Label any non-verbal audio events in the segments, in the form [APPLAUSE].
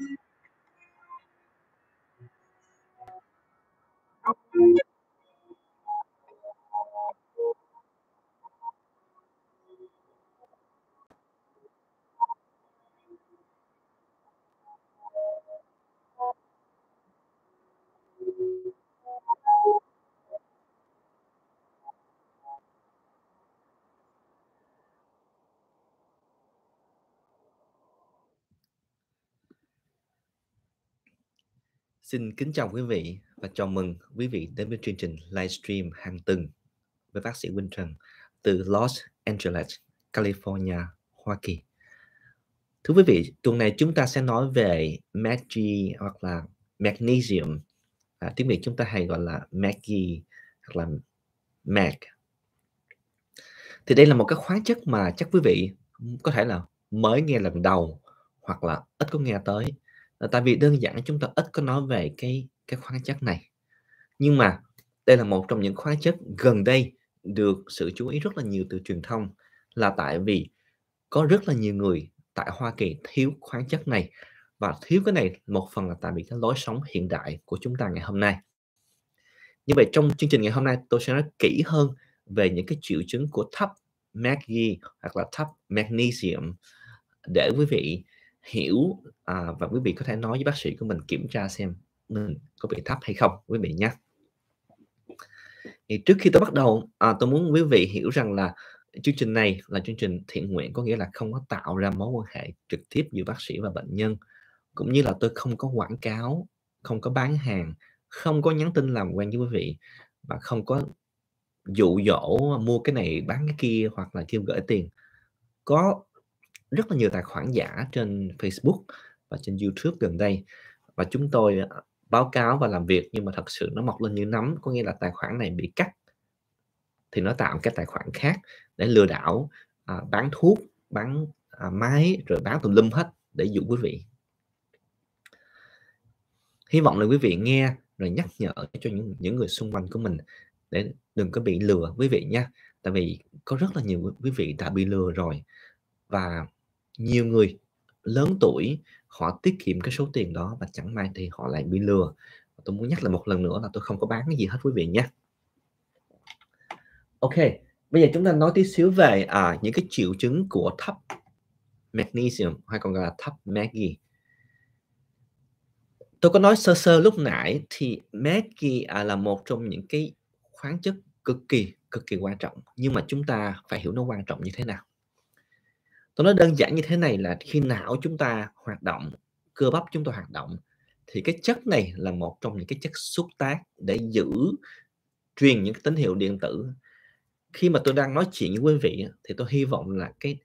Mm-hmm. Xin kính chào quý vị và chào mừng quý vị đến với chương trình livestream hàng tuần với bác sĩ Quỳnh từ Los Angeles, California, Hoa Kỳ. Thưa quý vị, tuần này chúng ta sẽ nói về Magi hoặc là Magnesium. À, tiếng Việt chúng ta hay gọi là Magi hoặc là Mag. Thì đây là một cái khoáng chất mà chắc quý vị có thể là mới nghe lần đầu hoặc là ít có nghe tới Ờ, tại vì đơn giản chúng ta ít có nói về cái cái khoáng chất này nhưng mà đây là một trong những khoáng chất gần đây được sự chú ý rất là nhiều từ truyền thông là tại vì có rất là nhiều người tại Hoa Kỳ thiếu khoáng chất này và thiếu cái này một phần là tại vì cái lối sống hiện đại của chúng ta ngày hôm nay như vậy trong chương trình ngày hôm nay tôi sẽ nói kỹ hơn về những cái triệu chứng của thấp magie hoặc là thấp magnesium để quý vị hiểu à, và quý vị có thể nói với bác sĩ của mình kiểm tra xem mình có bị thấp hay không quý vị nhé thì trước khi tôi bắt đầu à, tôi muốn quý vị hiểu rằng là chương trình này là chương trình thiện nguyện có nghĩa là không có tạo ra mối quan hệ trực tiếp giữa bác sĩ và bệnh nhân cũng như là tôi không có quảng cáo không có bán hàng không có nhắn tin làm quen với quý vị và không có dụ dỗ mua cái này bán cái kia hoặc là kêu gửi tiền có rất là nhiều tài khoản giả trên Facebook và trên YouTube gần đây và chúng tôi à, báo cáo và làm việc nhưng mà thật sự nó mọc lên như nấm có nghĩa là tài khoản này bị cắt thì nó tạo cái tài khoản khác để lừa đảo à, bán thuốc bán à, máy rồi bán tùm lum hết để dụ quý vị hy vọng là quý vị nghe rồi nhắc nhở cho những những người xung quanh của mình để đừng có bị lừa quý vị nha tại vì có rất là nhiều quý vị đã bị lừa rồi và nhiều người lớn tuổi họ tiết kiệm cái số tiền đó và chẳng may thì họ lại bị lừa tôi muốn nhắc lại một lần nữa là tôi không có bán cái gì hết quý vị nhé ok bây giờ chúng ta nói tí xíu về à, những cái triệu chứng của thấp magnesium hay còn gọi là thấp magi. tôi có nói sơ sơ lúc nãy thì magi à, là một trong những cái khoáng chất cực kỳ cực kỳ quan trọng nhưng mà chúng ta phải hiểu nó quan trọng như thế nào tôi nói đơn giản như thế này là khi não chúng ta hoạt động cơ bắp chúng ta hoạt động thì cái chất này là một trong những cái chất xúc tác để giữ truyền những cái tín hiệu điện tử khi mà tôi đang nói chuyện với quý vị thì tôi hy vọng là cái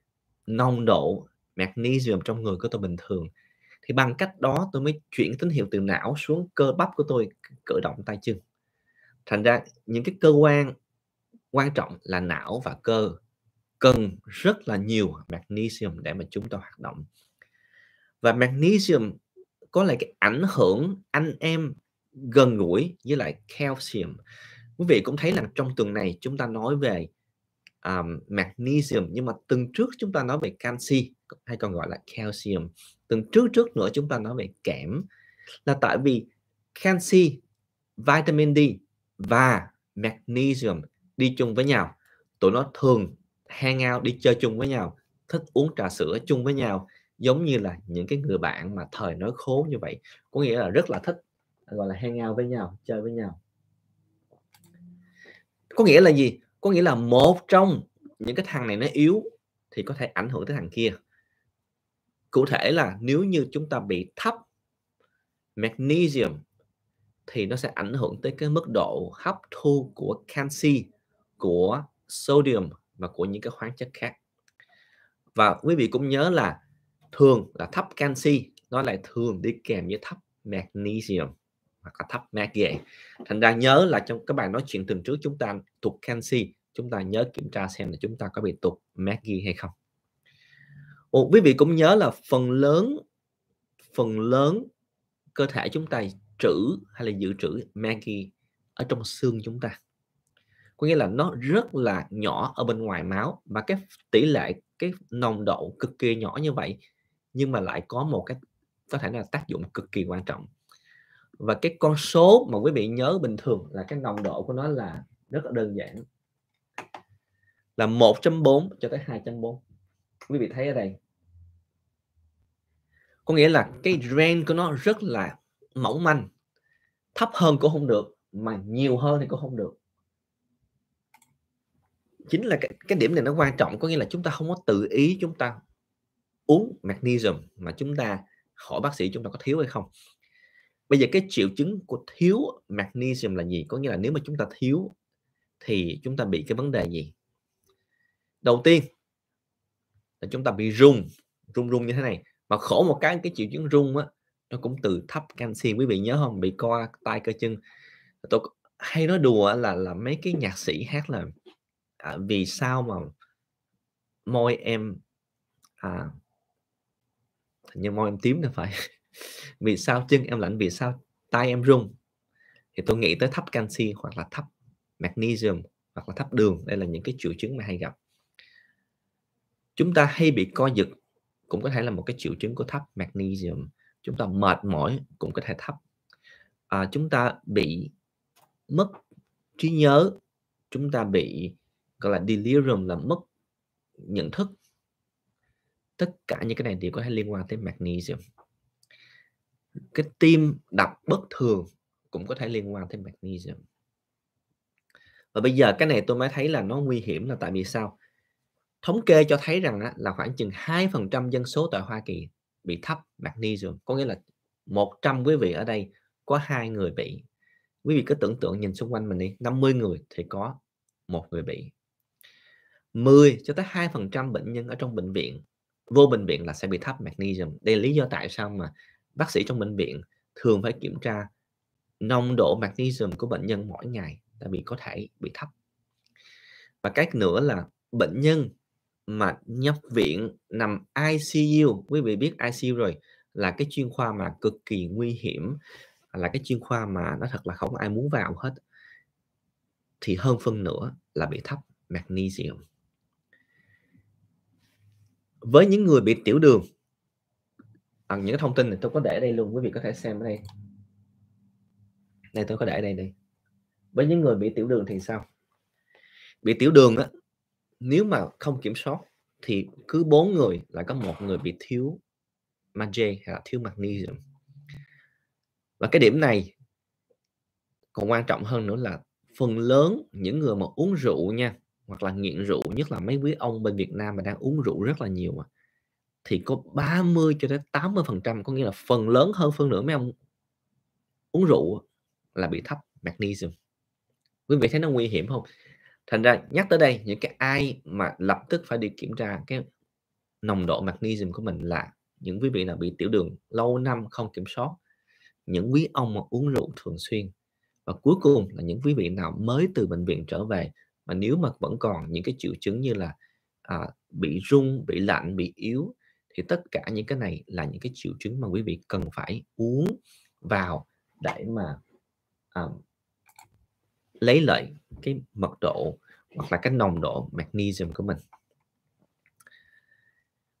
nồng độ magnesium trong người của tôi bình thường thì bằng cách đó tôi mới chuyển tín hiệu từ não xuống cơ bắp của tôi cử động tay chân thành ra những cái cơ quan quan trọng là não và cơ cần rất là nhiều magnesium để mà chúng ta hoạt động và magnesium có lại cái ảnh hưởng anh em gần gũi với lại calcium quý vị cũng thấy là trong tuần này chúng ta nói về um, magnesium nhưng mà tuần trước chúng ta nói về canxi hay còn gọi là calcium tuần trước trước nữa chúng ta nói về kẽm là tại vì canxi vitamin D và magnesium đi chung với nhau tụi nó thường hang out đi chơi chung với nhau thích uống trà sữa chung với nhau giống như là những cái người bạn mà thời nói khố như vậy có nghĩa là rất là thích gọi là hang out với nhau chơi với nhau có nghĩa là gì có nghĩa là một trong những cái thằng này nó yếu thì có thể ảnh hưởng tới thằng kia cụ thể là nếu như chúng ta bị thấp magnesium thì nó sẽ ảnh hưởng tới cái mức độ hấp thu của canxi của sodium và của những cái khoáng chất khác và quý vị cũng nhớ là thường là thấp canxi nó lại thường đi kèm với thấp magnesium và là thấp magie thành ra nhớ là trong các bài nói chuyện tuần trước chúng ta tụt canxi chúng ta nhớ kiểm tra xem là chúng ta có bị tụt magie hay không Ồ, quý vị cũng nhớ là phần lớn phần lớn cơ thể chúng ta trữ hay là dự trữ magie ở trong xương chúng ta có nghĩa là nó rất là nhỏ ở bên ngoài máu và cái tỷ lệ cái nồng độ cực kỳ nhỏ như vậy nhưng mà lại có một cái có thể là tác dụng cực kỳ quan trọng và cái con số mà quý vị nhớ bình thường là cái nồng độ của nó là rất là đơn giản là 1.4 cho tới 2.4 quý vị thấy ở đây có nghĩa là cái range của nó rất là mỏng manh thấp hơn cũng không được mà nhiều hơn thì cũng không được chính là cái, cái điểm này nó quan trọng có nghĩa là chúng ta không có tự ý chúng ta uống magnesium mà chúng ta hỏi bác sĩ chúng ta có thiếu hay không bây giờ cái triệu chứng của thiếu magnesium là gì có nghĩa là nếu mà chúng ta thiếu thì chúng ta bị cái vấn đề gì đầu tiên là chúng ta bị rung rung rung như thế này mà khổ một cái cái triệu chứng rung á nó cũng từ thấp canxi quý vị nhớ không bị co tay cơ chân tôi hay nói đùa là là mấy cái nhạc sĩ hát là à, vì sao mà môi em à, nhưng môi em tím đâu phải [LAUGHS] vì sao chân em lạnh vì sao tay em rung thì tôi nghĩ tới thấp canxi hoặc là thấp magnesium hoặc là thấp đường đây là những cái triệu chứng mà hay gặp chúng ta hay bị co giật cũng có thể là một cái triệu chứng của thấp magnesium chúng ta mệt mỏi cũng có thể thấp à, chúng ta bị mất trí nhớ chúng ta bị gọi là delirium là mất nhận thức tất cả những cái này đều có thể liên quan tới magnesium cái tim đập bất thường cũng có thể liên quan tới magnesium và bây giờ cái này tôi mới thấy là nó nguy hiểm là tại vì sao thống kê cho thấy rằng là khoảng chừng 2% dân số tại Hoa Kỳ bị thấp magnesium có nghĩa là 100 quý vị ở đây có hai người bị quý vị cứ tưởng tượng nhìn xung quanh mình đi 50 người thì có một người bị 10 cho tới 2% bệnh nhân ở trong bệnh viện vô bệnh viện là sẽ bị thấp magnesium. Đây là lý do tại sao mà bác sĩ trong bệnh viện thường phải kiểm tra nồng độ magnesium của bệnh nhân mỗi ngày tại vì có thể bị thấp. Và cách nữa là bệnh nhân mà nhập viện nằm ICU, quý vị biết ICU rồi là cái chuyên khoa mà cực kỳ nguy hiểm là cái chuyên khoa mà nó thật là không ai muốn vào hết thì hơn phân nửa là bị thấp magnesium với những người bị tiểu đường à, những thông tin này tôi có để đây luôn quý vị có thể xem ở đây này tôi có để đây đây với những người bị tiểu đường thì sao bị tiểu đường á nếu mà không kiểm soát thì cứ bốn người là có một người bị thiếu magie hay là thiếu magnesium và cái điểm này còn quan trọng hơn nữa là phần lớn những người mà uống rượu nha hoặc là nghiện rượu nhất là mấy quý ông bên Việt Nam mà đang uống rượu rất là nhiều mà thì có 30 cho đến 80 phần trăm có nghĩa là phần lớn hơn phân nửa mấy ông uống rượu là bị thấp magnesium quý vị thấy nó nguy hiểm không thành ra nhắc tới đây những cái ai mà lập tức phải đi kiểm tra cái nồng độ magnesium của mình là những quý vị nào bị tiểu đường lâu năm không kiểm soát những quý ông mà uống rượu thường xuyên và cuối cùng là những quý vị nào mới từ bệnh viện trở về mà nếu mà vẫn còn những cái triệu chứng như là à, bị rung bị lạnh bị yếu thì tất cả những cái này là những cái triệu chứng mà quý vị cần phải uống vào để mà à, lấy lại cái mật độ hoặc là cái nồng độ magnesium của mình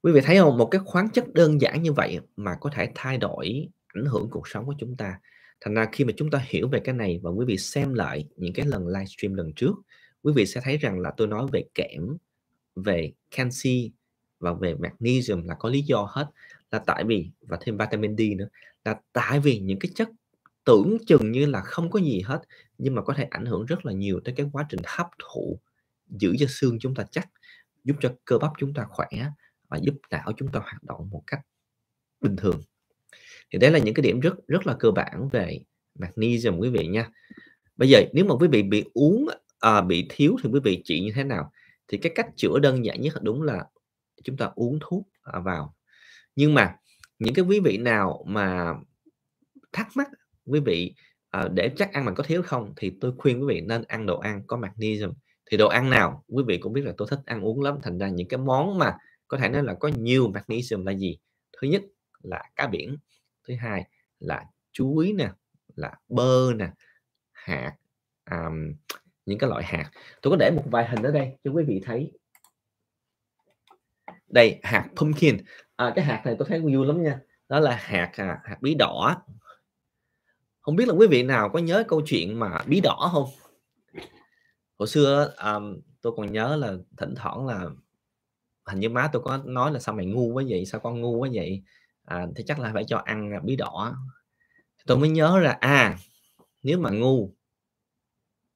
quý vị thấy không một cái khoáng chất đơn giản như vậy mà có thể thay đổi ảnh hưởng cuộc sống của chúng ta thành ra khi mà chúng ta hiểu về cái này và quý vị xem lại những cái lần livestream lần trước quý vị sẽ thấy rằng là tôi nói về kẽm về canxi và về magnesium là có lý do hết là tại vì và thêm vitamin D nữa là tại vì những cái chất tưởng chừng như là không có gì hết nhưng mà có thể ảnh hưởng rất là nhiều tới cái quá trình hấp thụ giữ cho xương chúng ta chắc giúp cho cơ bắp chúng ta khỏe và giúp não chúng ta hoạt động một cách bình thường thì đấy là những cái điểm rất rất là cơ bản về magnesium quý vị nha bây giờ nếu mà quý vị bị uống à, bị thiếu thì quý vị trị như thế nào thì cái cách chữa đơn giản nhất đúng là chúng ta uống thuốc à, vào nhưng mà những cái quý vị nào mà thắc mắc quý vị à, để chắc ăn mình có thiếu không thì tôi khuyên quý vị nên ăn đồ ăn có magnesium thì đồ ăn nào quý vị cũng biết là tôi thích ăn uống lắm thành ra những cái món mà có thể nói là có nhiều magnesium là gì thứ nhất là cá biển thứ hai là chuối nè là bơ nè hạt um, những cái loại hạt tôi có để một vài hình ở đây cho quý vị thấy đây hạt pumpkin à, cái hạt này tôi thấy vui lắm nha đó là hạt à, hạt bí đỏ không biết là quý vị nào có nhớ câu chuyện mà bí đỏ không hồi xưa um, tôi còn nhớ là thỉnh thoảng là hình như má tôi có nói là sao mày ngu quá vậy sao con ngu quá vậy à, thì chắc là phải cho ăn à, bí đỏ tôi mới nhớ ra à nếu mà ngu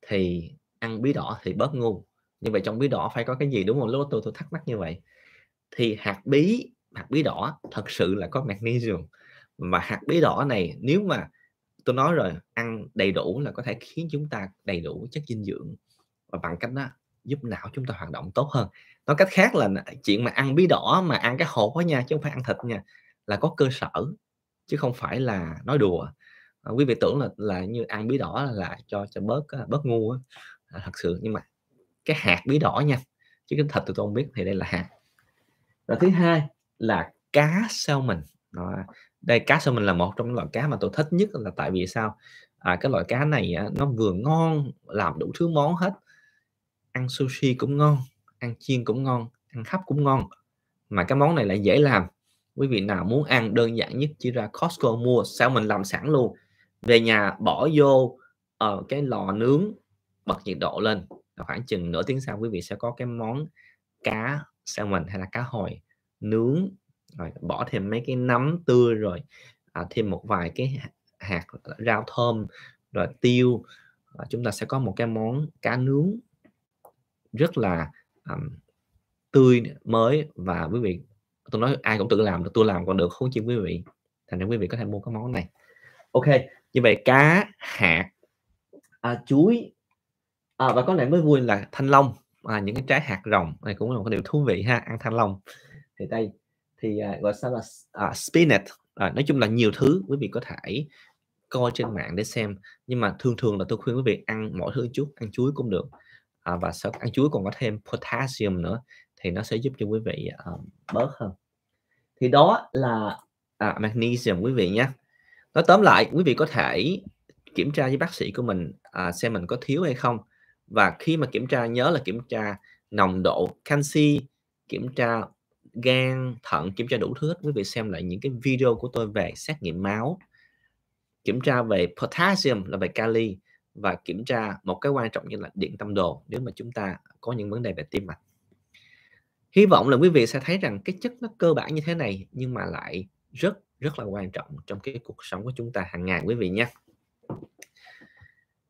thì ăn bí đỏ thì bớt ngu như vậy trong bí đỏ phải có cái gì đúng không lúc đó tôi tôi thắc mắc như vậy thì hạt bí hạt bí đỏ thật sự là có magnesium và hạt bí đỏ này nếu mà tôi nói rồi ăn đầy đủ là có thể khiến chúng ta đầy đủ chất dinh dưỡng và bằng cách đó giúp não chúng ta hoạt động tốt hơn nói cách khác là chuyện mà ăn bí đỏ mà ăn cái hộp đó nha chứ không phải ăn thịt nha là có cơ sở chứ không phải là nói đùa ờ, quý vị tưởng là là như ăn bí đỏ là cho cho bớt ờ, bớt ngu à, thật sự nhưng mà cái hạt bí đỏ nha chứ cái thịt tụi tôi không biết thì đây là hạt và thứ hai là cá salmon đó. đây cá salmon là một trong những loại cá mà tôi thích nhất là tại vì sao à, cái loại cá này á, nó vừa ngon làm đủ thứ món hết ăn sushi cũng ngon ăn chiên cũng ngon ăn hấp cũng ngon mà cái món này lại dễ làm quý vị nào muốn ăn đơn giản nhất chỉ ra Costco mua sao mình làm sẵn luôn về nhà bỏ vô ở ờ, uh, cái lò nướng bật nhiệt độ lên và khoảng chừng nửa tiếng sau quý vị sẽ có cái món cá salmon hay là cá hồi nướng rồi bỏ thêm mấy cái nấm tươi rồi à, thêm một vài cái hạt rau thơm rồi tiêu à, chúng ta sẽ có một cái món cá nướng rất là um, tươi mới và quý vị tôi nói ai cũng tự làm được tôi làm còn được không chứ quý vị thành ra quý vị có thể mua cái món này ok như vậy cá hạt à, chuối à, và có lẽ mới vui là thanh long à, những cái trái hạt rồng này cũng là một cái điều thú vị ha ăn thanh long thì đây thì à, gọi sao là à, spinach à, nói chung là nhiều thứ quý vị có thể coi trên mạng để xem nhưng mà thường thường là tôi khuyên quý vị ăn mỗi thứ chút ăn chuối cũng được à, và sau ăn chuối còn có thêm potassium nữa thì nó sẽ giúp cho quý vị à, bớt hơn thì đó là à, magnesium quý vị nhé nói tóm lại quý vị có thể kiểm tra với bác sĩ của mình à, xem mình có thiếu hay không và khi mà kiểm tra nhớ là kiểm tra nồng độ canxi kiểm tra gan thận kiểm tra đủ thứ hết quý vị xem lại những cái video của tôi về xét nghiệm máu kiểm tra về potassium là về kali và kiểm tra một cái quan trọng như là điện tâm đồ nếu mà chúng ta có những vấn đề về tim mạch hy vọng là quý vị sẽ thấy rằng cái chất nó cơ bản như thế này nhưng mà lại rất rất là quan trọng trong cái cuộc sống của chúng ta hàng ngày quý vị nhé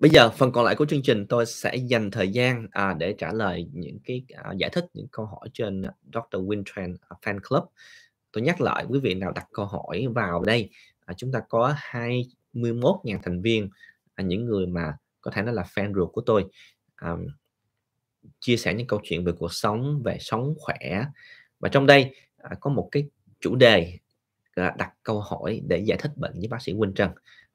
Bây giờ phần còn lại của chương trình tôi sẽ dành thời gian à, để trả lời những cái à, giải thích những câu hỏi trên à, Dr. Wintrend à, Fan Club. Tôi nhắc lại quý vị nào đặt câu hỏi vào đây, à, chúng ta có 21.000 thành viên, à, những người mà có thể nói là fan ruột của tôi. À, chia sẻ những câu chuyện về cuộc sống, về sống khỏe. Và trong đây à, có một cái chủ đề à, đặt câu hỏi để giải thích bệnh với bác sĩ Quỳnh Trần.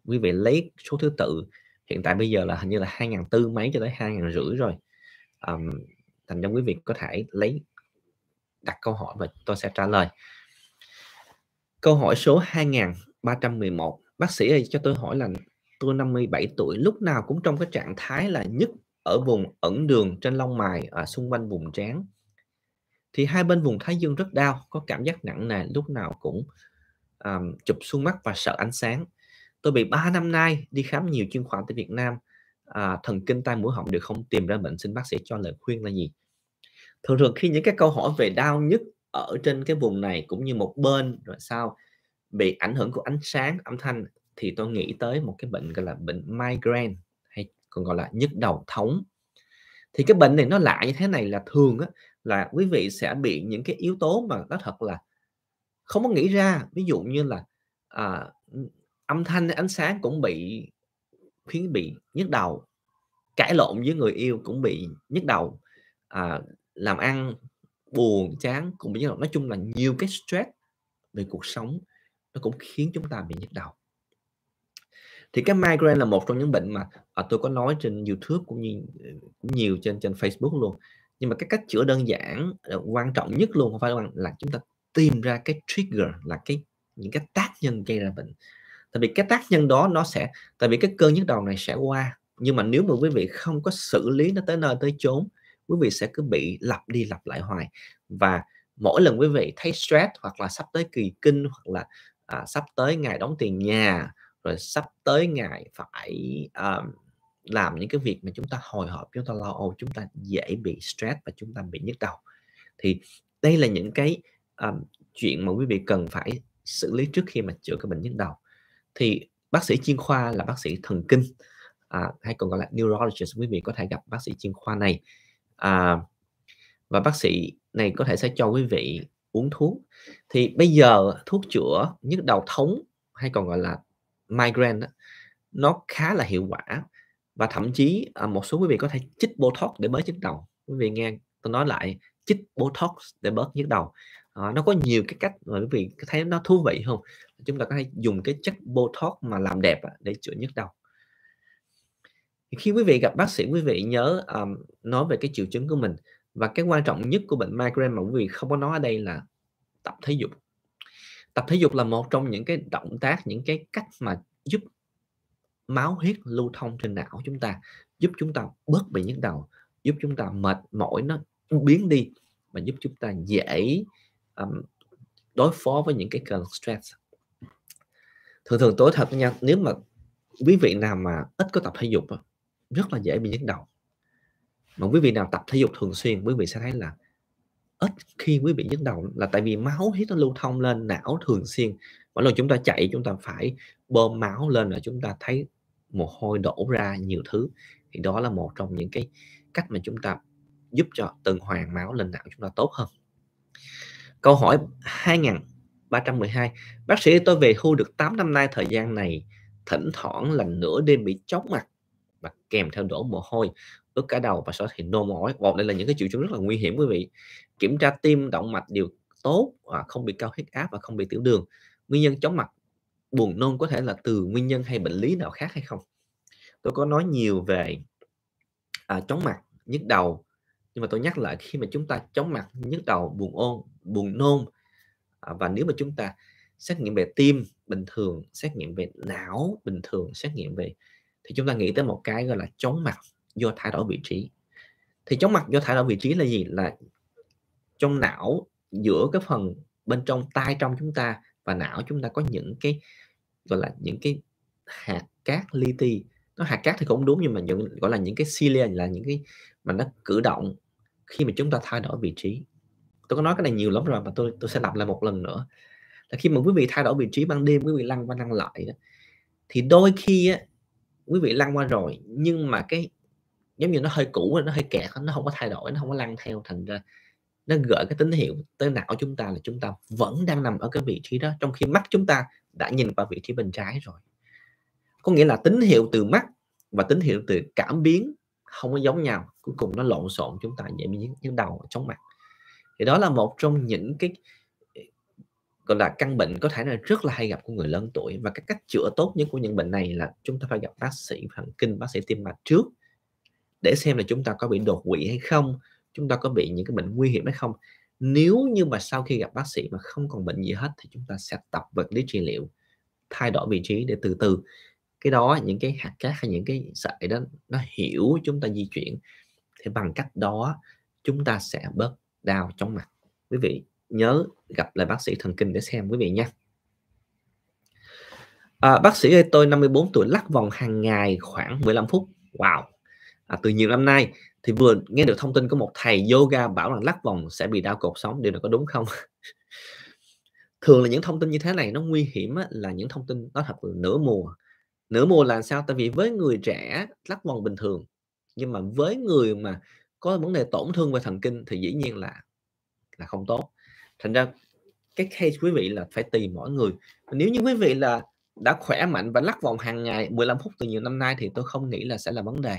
Quý vị lấy số thứ tự hiện tại bây giờ là hình như là hai ngàn tư mấy cho tới hai ngàn rưỡi rồi um, thành ra quý vị có thể lấy đặt câu hỏi và tôi sẽ trả lời câu hỏi số 2311 bác sĩ ơi cho tôi hỏi là tôi 57 tuổi lúc nào cũng trong cái trạng thái là nhất ở vùng ẩn đường trên lông mày à, xung quanh vùng trán thì hai bên vùng thái dương rất đau có cảm giác nặng nề lúc nào cũng um, chụp xuống mắt và sợ ánh sáng tôi bị 3 năm nay đi khám nhiều chuyên khoa tại Việt Nam à, thần kinh tai mũi họng đều không tìm ra bệnh xin bác sĩ cho lời khuyên là gì thường thường khi những cái câu hỏi về đau nhức ở trên cái vùng này cũng như một bên rồi sao bị ảnh hưởng của ánh sáng âm thanh thì tôi nghĩ tới một cái bệnh gọi là bệnh migraine hay còn gọi là nhức đầu thống thì cái bệnh này nó lạ như thế này là thường á, là quý vị sẽ bị những cái yếu tố mà nó thật là không có nghĩ ra ví dụ như là à, âm thanh ánh sáng cũng bị khiến bị nhức đầu cãi lộn với người yêu cũng bị nhức đầu à, làm ăn buồn chán cũng bị nhức đầu nói chung là nhiều cái stress về cuộc sống nó cũng khiến chúng ta bị nhức đầu thì cái migraine là một trong những bệnh mà à, tôi có nói trên youtube cũng như ừ, cũng nhiều trên trên facebook luôn nhưng mà cái cách chữa đơn giản à, quan trọng nhất luôn không phải là chúng ta tìm ra cái trigger là cái những cái tác nhân gây ra bệnh tại vì cái tác nhân đó nó sẽ tại vì cái cơn nhức đầu này sẽ qua nhưng mà nếu mà quý vị không có xử lý nó tới nơi tới chốn quý vị sẽ cứ bị lặp đi lặp lại hoài và mỗi lần quý vị thấy stress hoặc là sắp tới kỳ kinh hoặc là à, sắp tới ngày đóng tiền nhà rồi sắp tới ngày phải à, làm những cái việc mà chúng ta hồi hộp chúng ta lo âu chúng ta dễ bị stress và chúng ta bị nhức đầu thì đây là những cái um, chuyện mà quý vị cần phải xử lý trước khi mà chữa cái bệnh nhức đầu thì bác sĩ chuyên khoa là bác sĩ thần kinh à, hay còn gọi là neurologist quý vị có thể gặp bác sĩ chuyên khoa này à, và bác sĩ này có thể sẽ cho quý vị uống thuốc thì bây giờ thuốc chữa nhức đầu thống hay còn gọi là migraine nó khá là hiệu quả và thậm chí à, một số quý vị có thể chích botox để bớt nhức đầu quý vị nghe tôi nói lại chích botox để bớt nhức đầu à, nó có nhiều cái cách mà quý vị thấy nó thú vị không chúng ta có thể dùng cái chất botox mà làm đẹp để chữa nhức đầu khi quý vị gặp bác sĩ quý vị nhớ um, nói về cái triệu chứng của mình và cái quan trọng nhất của bệnh migraine mà quý vị không có nói ở đây là tập thể dục tập thể dục là một trong những cái động tác những cái cách mà giúp máu huyết lưu thông trên não chúng ta giúp chúng ta bớt bị nhức đầu giúp chúng ta mệt mỏi nó biến đi và giúp chúng ta dễ um, đối phó với những cái cơn stress thường thường tối thật nha nếu mà quý vị nào mà ít có tập thể dục rất là dễ bị nhức đầu mà quý vị nào tập thể dục thường xuyên quý vị sẽ thấy là ít khi quý vị nhức đầu là tại vì máu huyết nó lưu thông lên não thường xuyên mỗi lần chúng ta chạy chúng ta phải bơm máu lên là chúng ta thấy mồ hôi đổ ra nhiều thứ thì đó là một trong những cái cách mà chúng ta giúp cho tuần hoàn máu lên não chúng ta tốt hơn câu hỏi 2000 312 bác sĩ tôi về hưu được 8 năm nay thời gian này thỉnh thoảng là nửa đêm bị chóng mặt và kèm theo đổ mồ hôi ướt cả đầu và sau thì nôn ói wow, đây là những cái triệu chứng rất là nguy hiểm quý vị kiểm tra tim động mạch đều tốt và không bị cao huyết áp và không bị tiểu đường nguyên nhân chóng mặt buồn nôn có thể là từ nguyên nhân hay bệnh lý nào khác hay không tôi có nói nhiều về à, chóng mặt nhức đầu nhưng mà tôi nhắc lại khi mà chúng ta chóng mặt nhức đầu buồn ôn buồn nôn Ờ, và nếu mà chúng ta xét nghiệm về tim bình thường xét nghiệm về não bình thường xét nghiệm về thì chúng ta nghĩ tới một cái gọi là chóng mặt do thay đổi vị trí thì chóng mặt do thay đổi vị trí là gì là trong não giữa cái phần bên trong tay trong chúng ta và não chúng ta có những cái gọi là những cái hạt cát li ti nó hạt cát thì cũng đúng nhưng mà những gọi là những cái cilia là những cái mà nó cử động khi mà chúng ta thay đổi vị trí tôi có nói cái này nhiều lắm rồi mà tôi tôi sẽ lặp lại một lần nữa là khi mà quý vị thay đổi vị trí ban đêm quý vị lăn qua lăn lại đó, thì đôi khi á, quý vị lăn qua rồi nhưng mà cái giống như nó hơi cũ nó hơi kẹt nó không có thay đổi nó không có lăn theo thành ra nó gửi cái tín hiệu tới não chúng ta là chúng ta vẫn đang nằm ở cái vị trí đó trong khi mắt chúng ta đã nhìn vào vị trí bên trái rồi có nghĩa là tín hiệu từ mắt và tín hiệu từ cảm biến không có giống nhau cuối cùng nó lộn xộn chúng ta dễ bị nhức đầu chóng mặt thì đó là một trong những cái gọi là căn bệnh có thể là rất là hay gặp của người lớn tuổi và cái cách chữa tốt nhất của những bệnh này là chúng ta phải gặp bác sĩ thần kinh bác sĩ tim mạch trước để xem là chúng ta có bị đột quỵ hay không chúng ta có bị những cái bệnh nguy hiểm hay không nếu như mà sau khi gặp bác sĩ mà không còn bệnh gì hết thì chúng ta sẽ tập vật lý trị liệu thay đổi vị trí để từ từ cái đó những cái hạt cát hay những cái sợi đó nó hiểu chúng ta di chuyển thì bằng cách đó chúng ta sẽ bớt đau chóng mặt quý vị nhớ gặp lại bác sĩ thần kinh để xem quý vị nhé à, bác sĩ ơi tôi 54 tuổi lắc vòng hàng ngày khoảng 15 phút wow à, từ nhiều năm nay thì vừa nghe được thông tin có một thầy yoga bảo rằng lắc vòng sẽ bị đau cột sống điều này có đúng không [LAUGHS] thường là những thông tin như thế này nó nguy hiểm á, là những thông tin nó thật là nửa mùa nửa mùa là sao tại vì với người trẻ lắc vòng bình thường nhưng mà với người mà có vấn đề tổn thương về thần kinh thì dĩ nhiên là là không tốt thành ra cái case quý vị là phải tìm mỗi người nếu như quý vị là đã khỏe mạnh và lắc vòng hàng ngày 15 phút từ nhiều năm nay thì tôi không nghĩ là sẽ là vấn đề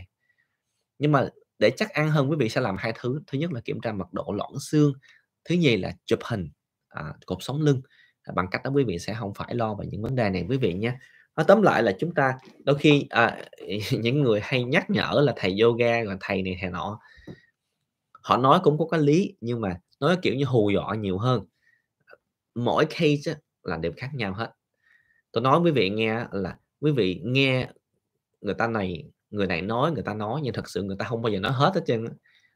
nhưng mà để chắc ăn hơn quý vị sẽ làm hai thứ thứ nhất là kiểm tra mật độ loãng xương thứ nhì là chụp hình à, cột sống lưng bằng cách đó quý vị sẽ không phải lo về những vấn đề này quý vị nhé nói ờ, tóm lại là chúng ta đôi khi à, [LAUGHS] những người hay nhắc nhở là thầy yoga và thầy này thầy nọ họ nói cũng có cái lý nhưng mà nói kiểu như hù dọa nhiều hơn mỗi case là đều khác nhau hết tôi nói quý vị nghe là quý vị nghe người ta này người này nói người ta nói nhưng thật sự người ta không bao giờ nói hết hết trơn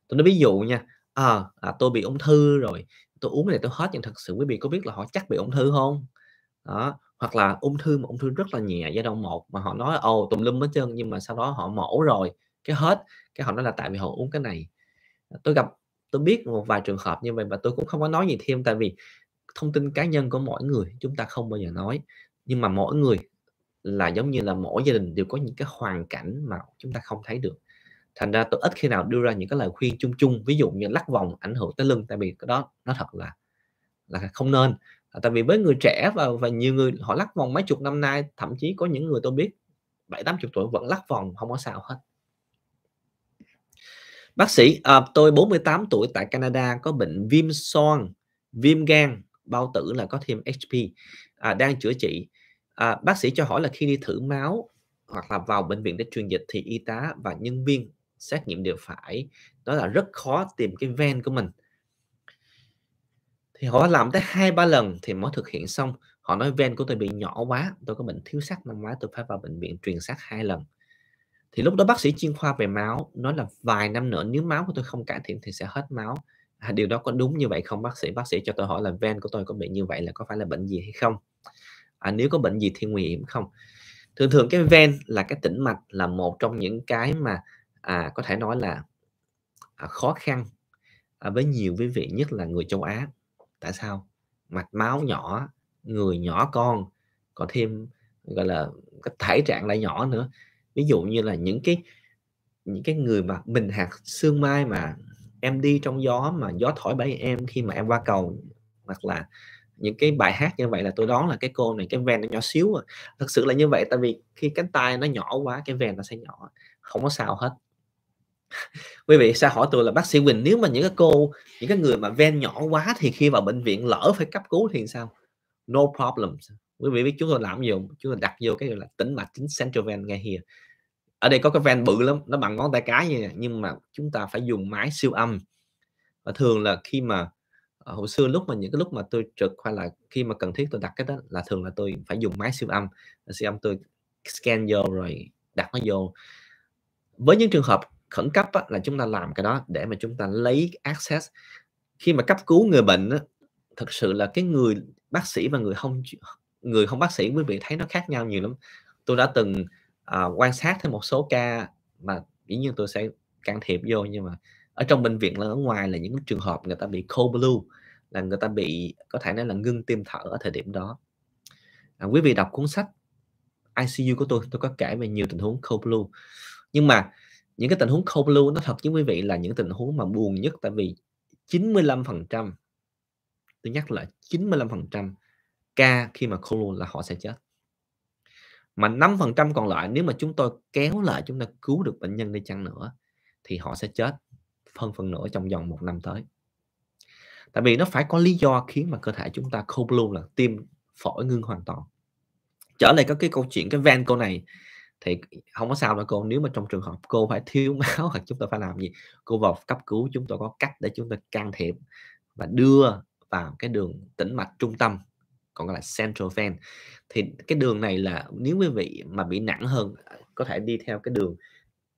tôi nói ví dụ nha à, à tôi bị ung thư rồi tôi uống này tôi hết nhưng thật sự quý vị có biết là họ chắc bị ung thư không đó hoặc là ung thư mà ung thư rất là nhẹ giai đoạn một mà họ nói ồ tùm lum hết trơn nhưng mà sau đó họ mổ rồi cái hết cái họ nói là tại vì họ uống cái này à, tôi gặp tôi biết một vài trường hợp như vậy và tôi cũng không có nói gì thêm tại vì thông tin cá nhân của mỗi người chúng ta không bao giờ nói nhưng mà mỗi người là giống như là mỗi gia đình đều có những cái hoàn cảnh mà chúng ta không thấy được thành ra tôi ít khi nào đưa ra những cái lời khuyên chung chung ví dụ như lắc vòng ảnh hưởng tới lưng tại vì cái đó nó thật là là không nên À, tại vì với người trẻ và và nhiều người họ lắc vòng mấy chục năm nay thậm chí có những người tôi biết bảy tám chục tuổi vẫn lắc vòng không có sao hết bác sĩ à, tôi 48 tuổi tại Canada có bệnh viêm xoang viêm gan bao tử là có thêm HP à, đang chữa trị à, bác sĩ cho hỏi là khi đi thử máu hoặc là vào bệnh viện để truyền dịch thì y tá và nhân viên xét nghiệm đều phải đó là rất khó tìm cái ven của mình thì họ làm tới hai ba lần thì mới thực hiện xong họ nói ven của tôi bị nhỏ quá tôi có bệnh thiếu sắt năm ngoái tôi phải vào bệnh viện truyền sắt hai lần thì lúc đó bác sĩ chuyên khoa về máu nói là vài năm nữa nếu máu của tôi không cải thiện thì sẽ hết máu à, điều đó có đúng như vậy không bác sĩ bác sĩ cho tôi hỏi là ven của tôi có bị như vậy là có phải là bệnh gì hay không à, nếu có bệnh gì thì nguy hiểm không thường thường cái ven là cái tĩnh mạch là một trong những cái mà à, có thể nói là à, khó khăn à, với nhiều quý vị nhất là người châu Á tại sao mạch máu nhỏ người nhỏ con còn thêm gọi là cái thể trạng lại nhỏ nữa ví dụ như là những cái những cái người mà mình hạt xương mai mà em đi trong gió mà gió thổi bay em khi mà em qua cầu hoặc là những cái bài hát như vậy là tôi đoán là cái cô này cái ven nó nhỏ xíu à. thật sự là như vậy tại vì khi cánh tay nó nhỏ quá cái ven nó sẽ nhỏ không có sao hết quý vị sẽ hỏi tôi là bác sĩ Quỳnh nếu mà những cái cô những cái người mà ven nhỏ quá thì khi vào bệnh viện lỡ phải cấp cứu thì sao no problem quý vị biết chúng tôi làm gì không chúng tôi đặt vô cái gọi là tĩnh mạch chính central vein ngay here ở đây có cái ven bự lắm nó bằng ngón tay cái như vậy nhưng mà chúng ta phải dùng máy siêu âm và thường là khi mà ờ, hồi xưa lúc mà những cái lúc mà tôi trực hay là khi mà cần thiết tôi đặt cái đó là thường là tôi phải dùng máy siêu âm siêu âm tôi scan vô rồi đặt nó vô với những trường hợp khẩn cấp á, là chúng ta làm cái đó để mà chúng ta lấy access khi mà cấp cứu người bệnh á, thực sự là cái người bác sĩ và người không người không bác sĩ quý vị thấy nó khác nhau nhiều lắm tôi đã từng uh, quan sát thêm một số ca mà dĩ nhiên tôi sẽ can thiệp vô nhưng mà ở trong bệnh viện là ở ngoài là những trường hợp người ta bị cold blue là người ta bị có thể nói là ngưng tim thở ở thời điểm đó à, quý vị đọc cuốn sách ICU của tôi tôi có kể về nhiều tình huống cold blue nhưng mà những cái tình huống không lưu nó thật với quý vị là những tình huống mà buồn nhất tại vì 95% tôi nhắc là 95% ca khi mà cold lưu là họ sẽ chết mà 5% còn lại nếu mà chúng tôi kéo lại chúng ta cứu được bệnh nhân đi chăng nữa thì họ sẽ chết phân phần nữa trong vòng một năm tới tại vì nó phải có lý do khiến mà cơ thể chúng ta cold lưu là tim phổi ngưng hoàn toàn trở lại các cái câu chuyện cái van câu này thì không có sao đâu cô nếu mà trong trường hợp cô phải thiếu [LAUGHS] máu hoặc chúng tôi phải làm gì cô vào cấp cứu chúng tôi có cách để chúng tôi can thiệp và đưa vào cái đường tĩnh mạch trung tâm còn gọi là central vein thì cái đường này là nếu quý vị mà bị nặng hơn à, có thể đi theo cái đường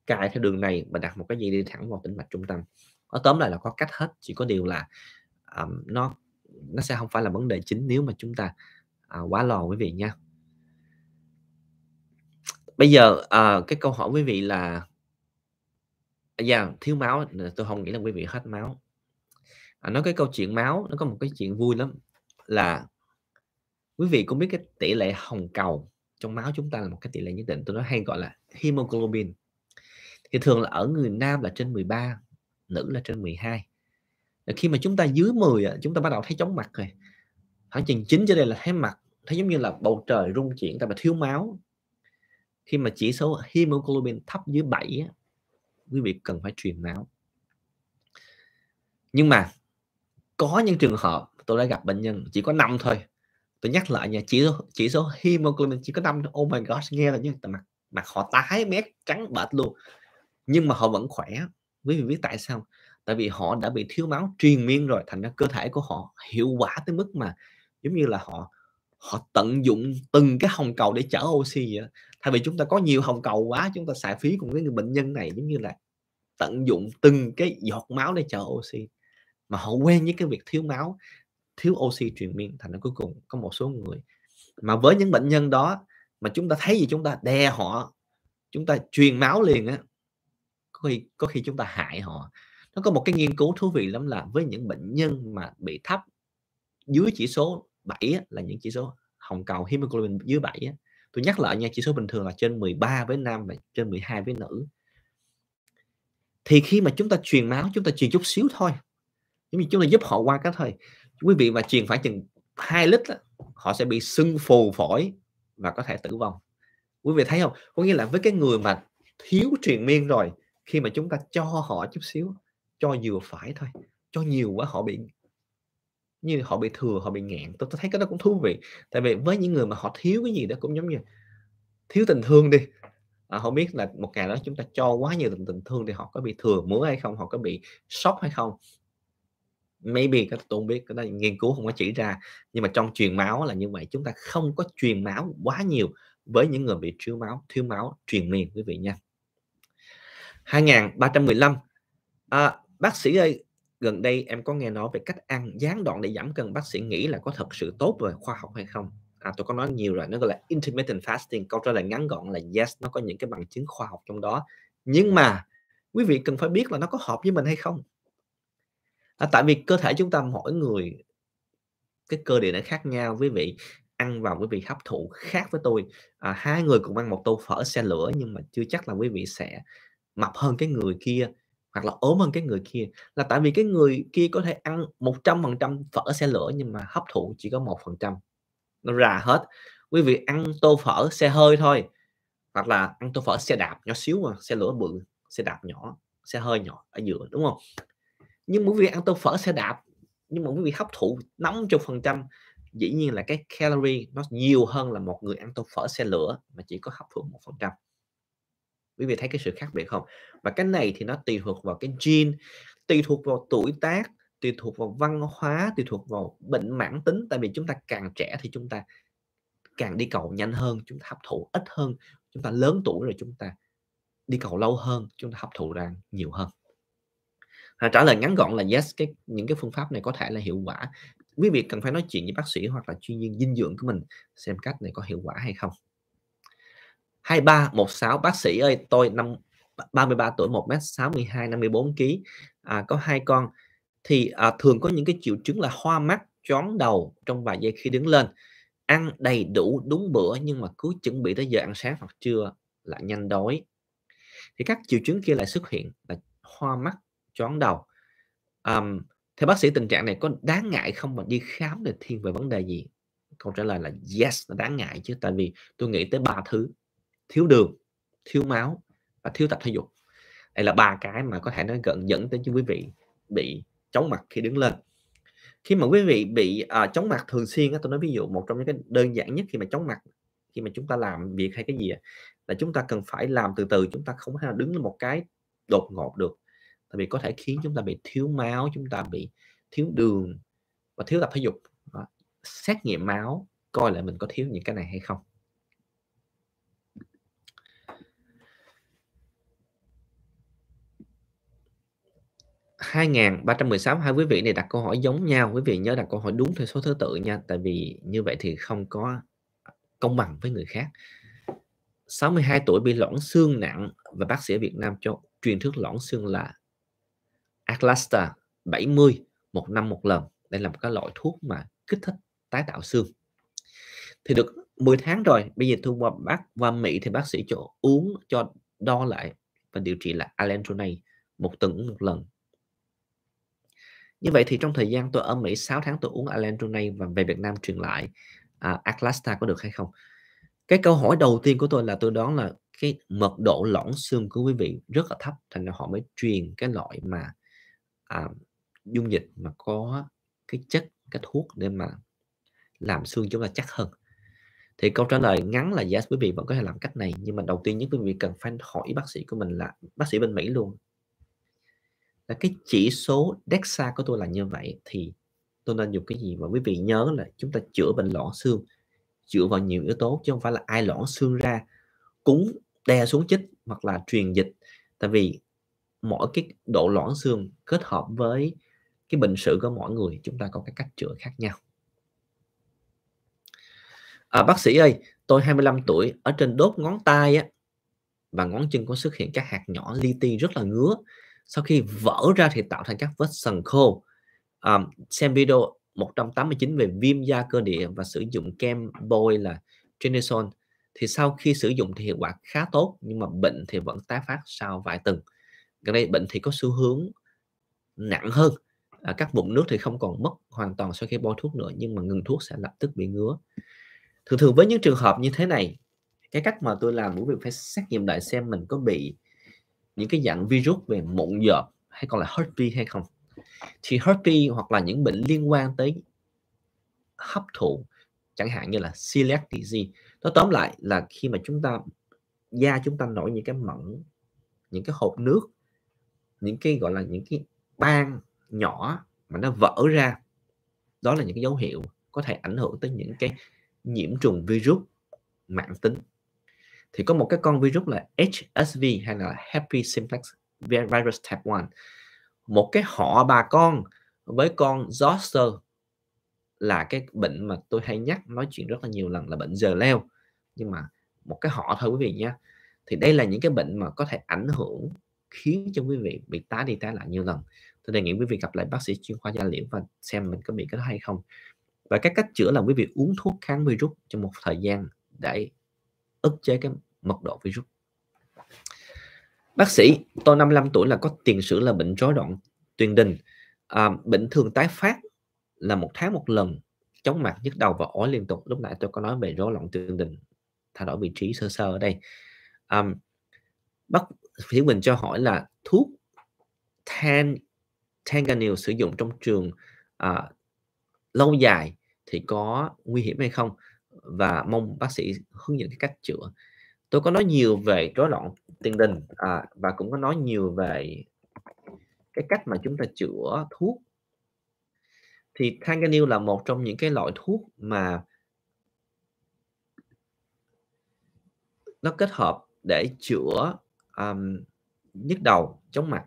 cài theo đường này và đặt một cái gì đi thẳng vào tĩnh mạch trung tâm ở tóm lại là có cách hết chỉ có điều là um, nó nó sẽ không phải là vấn đề chính nếu mà chúng ta uh, quá lo quý vị nha bây giờ à, cái câu hỏi quý vị là dạ yeah, thiếu máu tôi không nghĩ là quý vị hết máu à, nói cái câu chuyện máu nó có một cái chuyện vui lắm là quý vị cũng biết cái tỷ lệ hồng cầu trong máu chúng ta là một cái tỷ lệ nhất định tôi nói hay gọi là hemoglobin thì thường là ở người nam là trên 13 nữ là trên 12 Rồi khi mà chúng ta dưới 10 chúng ta bắt đầu thấy chóng mặt rồi khoảng chừng chín cho đây là thấy mặt thấy giống như là bầu trời rung chuyển tại mà thiếu máu khi mà chỉ số hemoglobin thấp dưới 7 quý vị cần phải truyền máu nhưng mà có những trường hợp tôi đã gặp bệnh nhân chỉ có 5 thôi tôi nhắc lại nha chỉ số chỉ số hemoglobin chỉ có 5 oh my god nghe là nhưng mặt mặt họ tái mét trắng bệch luôn nhưng mà họ vẫn khỏe quý vị biết tại sao tại vì họ đã bị thiếu máu truyền miên rồi thành ra cơ thể của họ hiệu quả tới mức mà giống như là họ họ tận dụng từng cái hồng cầu để chở oxy vậy thay vì chúng ta có nhiều hồng cầu quá chúng ta xài phí cùng với người bệnh nhân này giống như là tận dụng từng cái giọt máu để chờ oxy mà họ quen với cái việc thiếu máu thiếu oxy truyền miên thành ra cuối cùng có một số người mà với những bệnh nhân đó mà chúng ta thấy gì chúng ta đe họ chúng ta truyền máu liền á có khi có khi chúng ta hại họ nó có một cái nghiên cứu thú vị lắm là với những bệnh nhân mà bị thấp dưới chỉ số 7 á, là những chỉ số hồng cầu hemoglobin dưới 7 á, tôi nhắc lại nha chỉ số bình thường là trên 13 với nam và trên 12 với nữ thì khi mà chúng ta truyền máu chúng ta truyền chút xíu thôi giống như chúng ta giúp họ qua cái thôi quý vị mà truyền phải chừng 2 lít đó, họ sẽ bị sưng phù phổi và có thể tử vong quý vị thấy không có nghĩa là với cái người mà thiếu truyền miên rồi khi mà chúng ta cho họ chút xíu cho vừa phải thôi cho nhiều quá họ bị như họ bị thừa họ bị ngạn tôi, tôi thấy cái đó cũng thú vị tại vì với những người mà họ thiếu cái gì đó cũng giống như thiếu tình thương đi à, không biết là một ngày đó chúng ta cho quá nhiều tình tình thương thì họ có bị thừa mứa hay không họ có bị sốc hay không maybe các tôi không biết cái đó nghiên cứu không có chỉ ra nhưng mà trong truyền máu là như vậy chúng ta không có truyền máu quá nhiều với những người bị thiếu máu thiếu máu truyền miền quý vị nha 2315 à, bác sĩ ơi gần đây em có nghe nói về cách ăn gián đoạn để giảm cân bác sĩ nghĩ là có thật sự tốt về khoa học hay không à, tôi có nói nhiều rồi nó gọi là intermittent fasting câu trả lời ngắn gọn là yes nó có những cái bằng chứng khoa học trong đó nhưng mà quý vị cần phải biết là nó có hợp với mình hay không à, tại vì cơ thể chúng ta mỗi người cái cơ địa nó khác nhau quý vị ăn vào quý vị hấp thụ khác với tôi à, hai người cùng ăn một tô phở xe lửa nhưng mà chưa chắc là quý vị sẽ mập hơn cái người kia hoặc là ốm hơn cái người kia là tại vì cái người kia có thể ăn 100% phở xe lửa nhưng mà hấp thụ chỉ có một phần trăm nó ra hết quý vị ăn tô phở xe hơi thôi hoặc là ăn tô phở xe đạp nhỏ xíu mà xe lửa bự xe đạp nhỏ xe hơi nhỏ ở giữa đúng không nhưng quý vị ăn tô phở xe đạp nhưng mà quý vị hấp thụ 50 phần trăm dĩ nhiên là cái calorie nó nhiều hơn là một người ăn tô phở xe lửa mà chỉ có hấp thụ một phần trăm quý vị thấy cái sự khác biệt không và cái này thì nó tùy thuộc vào cái gene tùy thuộc vào tuổi tác tùy thuộc vào văn hóa tùy thuộc vào bệnh mãn tính tại vì chúng ta càng trẻ thì chúng ta càng đi cầu nhanh hơn chúng ta hấp thụ ít hơn chúng ta lớn tuổi rồi chúng ta đi cầu lâu hơn chúng ta hấp thụ ra nhiều hơn à, trả lời ngắn gọn là yes cái những cái phương pháp này có thể là hiệu quả quý vị cần phải nói chuyện với bác sĩ hoặc là chuyên viên dinh dưỡng của mình xem cách này có hiệu quả hay không 2316 bác sĩ ơi tôi năm 33 tuổi 1 m 62 54 kg à, có hai con thì à, thường có những cái triệu chứng là hoa mắt chóng đầu trong vài giây khi đứng lên ăn đầy đủ đúng bữa nhưng mà cứ chuẩn bị tới giờ ăn sáng hoặc trưa lại nhanh đói thì các triệu chứng kia lại xuất hiện là hoa mắt chóng đầu um, theo bác sĩ tình trạng này có đáng ngại không mà đi khám để thiên về vấn đề gì câu trả lời là yes là đáng ngại chứ tại vì tôi nghĩ tới ba thứ thiếu đường thiếu máu và thiếu tập thể dục đây là ba cái mà có thể nó gần dẫn tới cho quý vị bị chóng mặt khi đứng lên khi mà quý vị bị à, chóng mặt thường xuyên á tôi nói ví dụ một trong những cái đơn giản nhất khi mà chóng mặt khi mà chúng ta làm việc hay cái gì là chúng ta cần phải làm từ từ chúng ta không thể nào đứng một cái đột ngột được tại vì có thể khiến chúng ta bị thiếu máu chúng ta bị thiếu đường và thiếu tập thể dục đó. xét nghiệm máu coi lại mình có thiếu những cái này hay không 2316 hai quý vị này đặt câu hỏi giống nhau quý vị nhớ đặt câu hỏi đúng theo số thứ tự nha tại vì như vậy thì không có công bằng với người khác 62 tuổi bị loãng xương nặng và bác sĩ Việt Nam cho truyền thuyết loãng xương là Atlaster 70 một năm một lần đây là một cái loại thuốc mà kích thích tái tạo xương thì được 10 tháng rồi bây giờ thu qua bác qua Mỹ thì bác sĩ cho uống cho đo lại và điều trị là alendronate một tuần một lần như vậy thì trong thời gian tôi ở Mỹ 6 tháng tôi uống Alendronate và về Việt Nam truyền lại à, Atlasta có được hay không? Cái câu hỏi đầu tiên của tôi là tôi đoán là cái mật độ loãng xương của quý vị rất là thấp thành ra họ mới truyền cái loại mà à, dung dịch mà có cái chất cái thuốc để mà làm xương chúng ta chắc hơn thì câu trả lời ngắn là yes quý vị vẫn có thể làm cách này nhưng mà đầu tiên nhất quý vị cần phải hỏi bác sĩ của mình là bác sĩ bên Mỹ luôn là cái chỉ số DEXA của tôi là như vậy thì tôi nên dùng cái gì mà quý vị nhớ là chúng ta chữa bệnh loãng xương dựa vào nhiều yếu tố chứ không phải là ai loãng xương ra cũng đè xuống chích hoặc là truyền dịch tại vì mỗi cái độ loãng xương kết hợp với cái bệnh sử của mỗi người chúng ta có cái cách chữa khác nhau à, bác sĩ ơi tôi 25 tuổi ở trên đốt ngón tay á và ngón chân có xuất hiện các hạt nhỏ li ti rất là ngứa sau khi vỡ ra thì tạo thành các vết sần khô à, xem video 189 về viêm da cơ địa và sử dụng kem bôi là Trinisol thì sau khi sử dụng thì hiệu quả khá tốt nhưng mà bệnh thì vẫn tái phát sau vài tuần gần đây bệnh thì có xu hướng nặng hơn à, các mụn nước thì không còn mất hoàn toàn sau khi bôi thuốc nữa nhưng mà ngừng thuốc sẽ lập tức bị ngứa thường thường với những trường hợp như thế này cái cách mà tôi làm của việc phải xét nghiệm lại xem mình có bị những cái dạng virus về mụn nhọt hay còn là herpes hay không thì herpes hoặc là những bệnh liên quan tới hấp thụ chẳng hạn như là celiac disease nó tóm lại là khi mà chúng ta da chúng ta nổi những cái mẩn những cái hộp nước những cái gọi là những cái ban nhỏ mà nó vỡ ra đó là những cái dấu hiệu có thể ảnh hưởng tới những cái nhiễm trùng virus mạng tính thì có một cái con virus là HSV hay là Happy Simplex Virus Type 1 một cái họ bà con với con zoster là cái bệnh mà tôi hay nhắc nói chuyện rất là nhiều lần là bệnh giờ leo nhưng mà một cái họ thôi quý vị nhé thì đây là những cái bệnh mà có thể ảnh hưởng khiến cho quý vị bị tá đi tá lại nhiều lần tôi đề nghị quý vị gặp lại bác sĩ chuyên khoa da liễu và xem mình có bị cái đó hay không và các cách chữa là quý vị uống thuốc kháng virus trong một thời gian để ức chế cái mật độ virus bác sĩ tôi 55 tuổi là có tiền sử là bệnh rối loạn tuyến đình à, bệnh thường tái phát là một tháng một lần chóng mặt nhức đầu và ói liên tục lúc nãy tôi có nói về rối loạn tuyến đình thay đổi vị trí sơ sơ ở đây à, bác sĩ mình cho hỏi là thuốc tan tanganil sử dụng trong trường à, lâu dài thì có nguy hiểm hay không và mong bác sĩ hướng dẫn cái cách chữa tôi có nói nhiều về rối loạn tiền đình à, và cũng có nói nhiều về cái cách mà chúng ta chữa thuốc thì Tanganil là một trong những cái loại thuốc mà nó kết hợp để chữa um, nhức đầu chóng mặt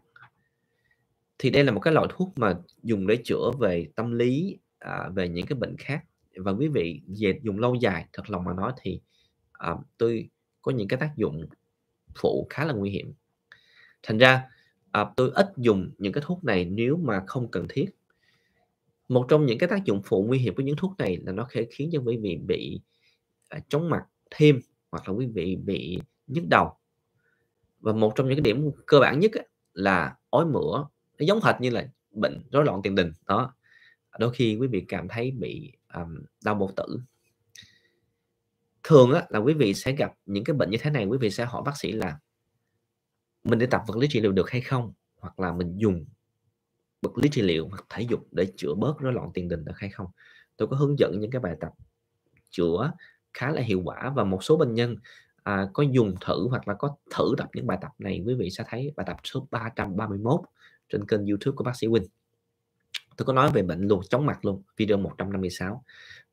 thì đây là một cái loại thuốc mà dùng để chữa về tâm lý à, về những cái bệnh khác và quý vị về dùng lâu dài thật lòng mà nói thì uh, tôi có những cái tác dụng phụ khá là nguy hiểm thành ra uh, tôi ít dùng những cái thuốc này nếu mà không cần thiết một trong những cái tác dụng phụ nguy hiểm của những thuốc này là nó sẽ khiến cho quý vị bị uh, chóng mặt thêm hoặc là quý vị bị nhức đầu và một trong những cái điểm cơ bản nhất ấy, là ói mửa nó giống hệt như là bệnh rối loạn tiền đình đó đôi khi quý vị cảm thấy bị um, đau bột tử thường á, là quý vị sẽ gặp những cái bệnh như thế này quý vị sẽ hỏi bác sĩ là mình đi tập vật lý trị liệu được hay không hoặc là mình dùng vật lý trị liệu hoặc thể dục để chữa bớt rối loạn tiền đình được hay không tôi có hướng dẫn những cái bài tập chữa khá là hiệu quả và một số bệnh nhân à, có dùng thử hoặc là có thử tập những bài tập này quý vị sẽ thấy bài tập số 331 trên kênh YouTube của bác sĩ Quỳnh tôi có nói về bệnh luôn chóng mặt luôn video 156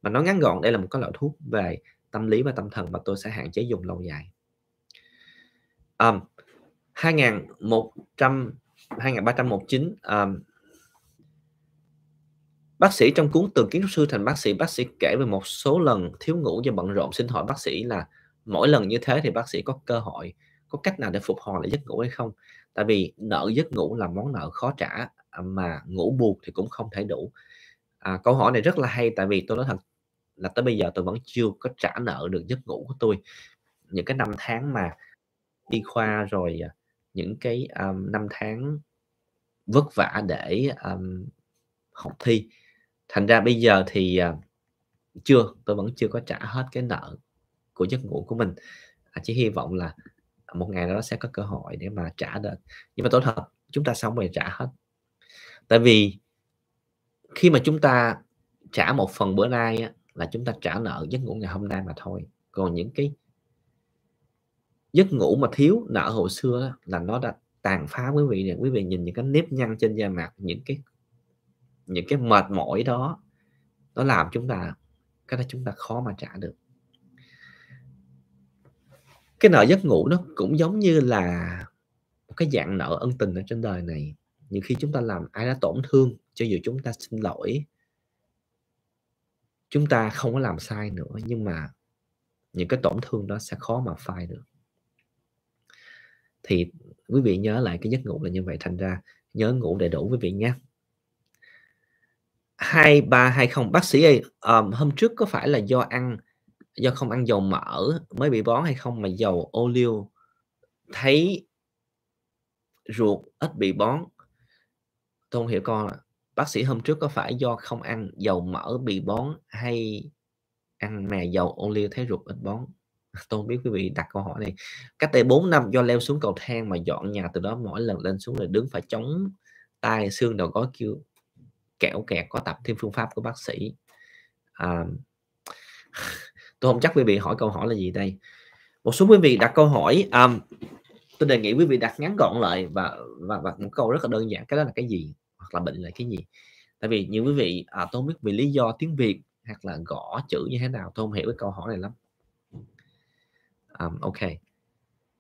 mà nói ngắn gọn đây là một cái loại thuốc về tâm lý và tâm thần mà tôi sẽ hạn chế dùng lâu dài um, 2100 2319 um, bác sĩ trong cuốn từ kiến trúc sư thành bác sĩ bác sĩ kể về một số lần thiếu ngủ do bận rộn xin hỏi bác sĩ là mỗi lần như thế thì bác sĩ có cơ hội có cách nào để phục hồi lại giấc ngủ hay không tại vì nợ giấc ngủ là món nợ khó trả À, mà ngủ buồn thì cũng không thể đủ à, câu hỏi này rất là hay tại vì tôi nói thật là tới bây giờ tôi vẫn chưa có trả nợ được giấc ngủ của tôi những cái năm tháng mà đi khoa rồi à, những cái um, năm tháng vất vả để um, học thi thành ra bây giờ thì uh, chưa tôi vẫn chưa có trả hết cái nợ của giấc ngủ của mình à, chỉ hy vọng là một ngày đó sẽ có cơ hội để mà trả được nhưng mà tốt thật chúng ta sống rồi trả hết tại vì khi mà chúng ta trả một phần bữa nay á, là chúng ta trả nợ giấc ngủ ngày hôm nay mà thôi còn những cái giấc ngủ mà thiếu nợ hồi xưa đó, là nó đã tàn phá quý vị nè quý vị nhìn những cái nếp nhăn trên da mặt những cái những cái mệt mỏi đó nó làm chúng ta cái đó chúng ta khó mà trả được cái nợ giấc ngủ nó cũng giống như là một cái dạng nợ ân tình ở trên đời này nhiều khi chúng ta làm ai đã tổn thương cho dù chúng ta xin lỗi chúng ta không có làm sai nữa nhưng mà những cái tổn thương đó sẽ khó mà phai được thì quý vị nhớ lại cái giấc ngủ là như vậy thành ra nhớ ngủ đầy đủ quý vị nhé hai ba hai không bác sĩ ơi um, hôm trước có phải là do ăn do không ăn dầu mỡ mới bị bón hay không mà dầu ô liu thấy ruột ít bị bón tôi không hiểu con là bác sĩ hôm trước có phải do không ăn dầu mỡ bị bón hay ăn mè dầu ô liu thấy ruột ít bón [LAUGHS] tôi không biết quý vị đặt câu hỏi này cách đây 4 năm do leo xuống cầu thang mà dọn nhà từ đó mỗi lần lên xuống là đứng phải chống tay xương đầu gói kêu kẹo kẹt có tập thêm phương pháp của bác sĩ à, [LAUGHS] tôi không chắc quý vị hỏi câu hỏi là gì đây một số quý vị đặt câu hỏi um, tôi đề nghị quý vị đặt ngắn gọn lại và và và một câu rất là đơn giản cái đó là cái gì là bệnh là cái gì tại vì nhiều quý vị à, tôi không biết vì lý do tiếng việt hoặc là gõ chữ như thế nào tôi không hiểu cái câu hỏi này lắm um, ok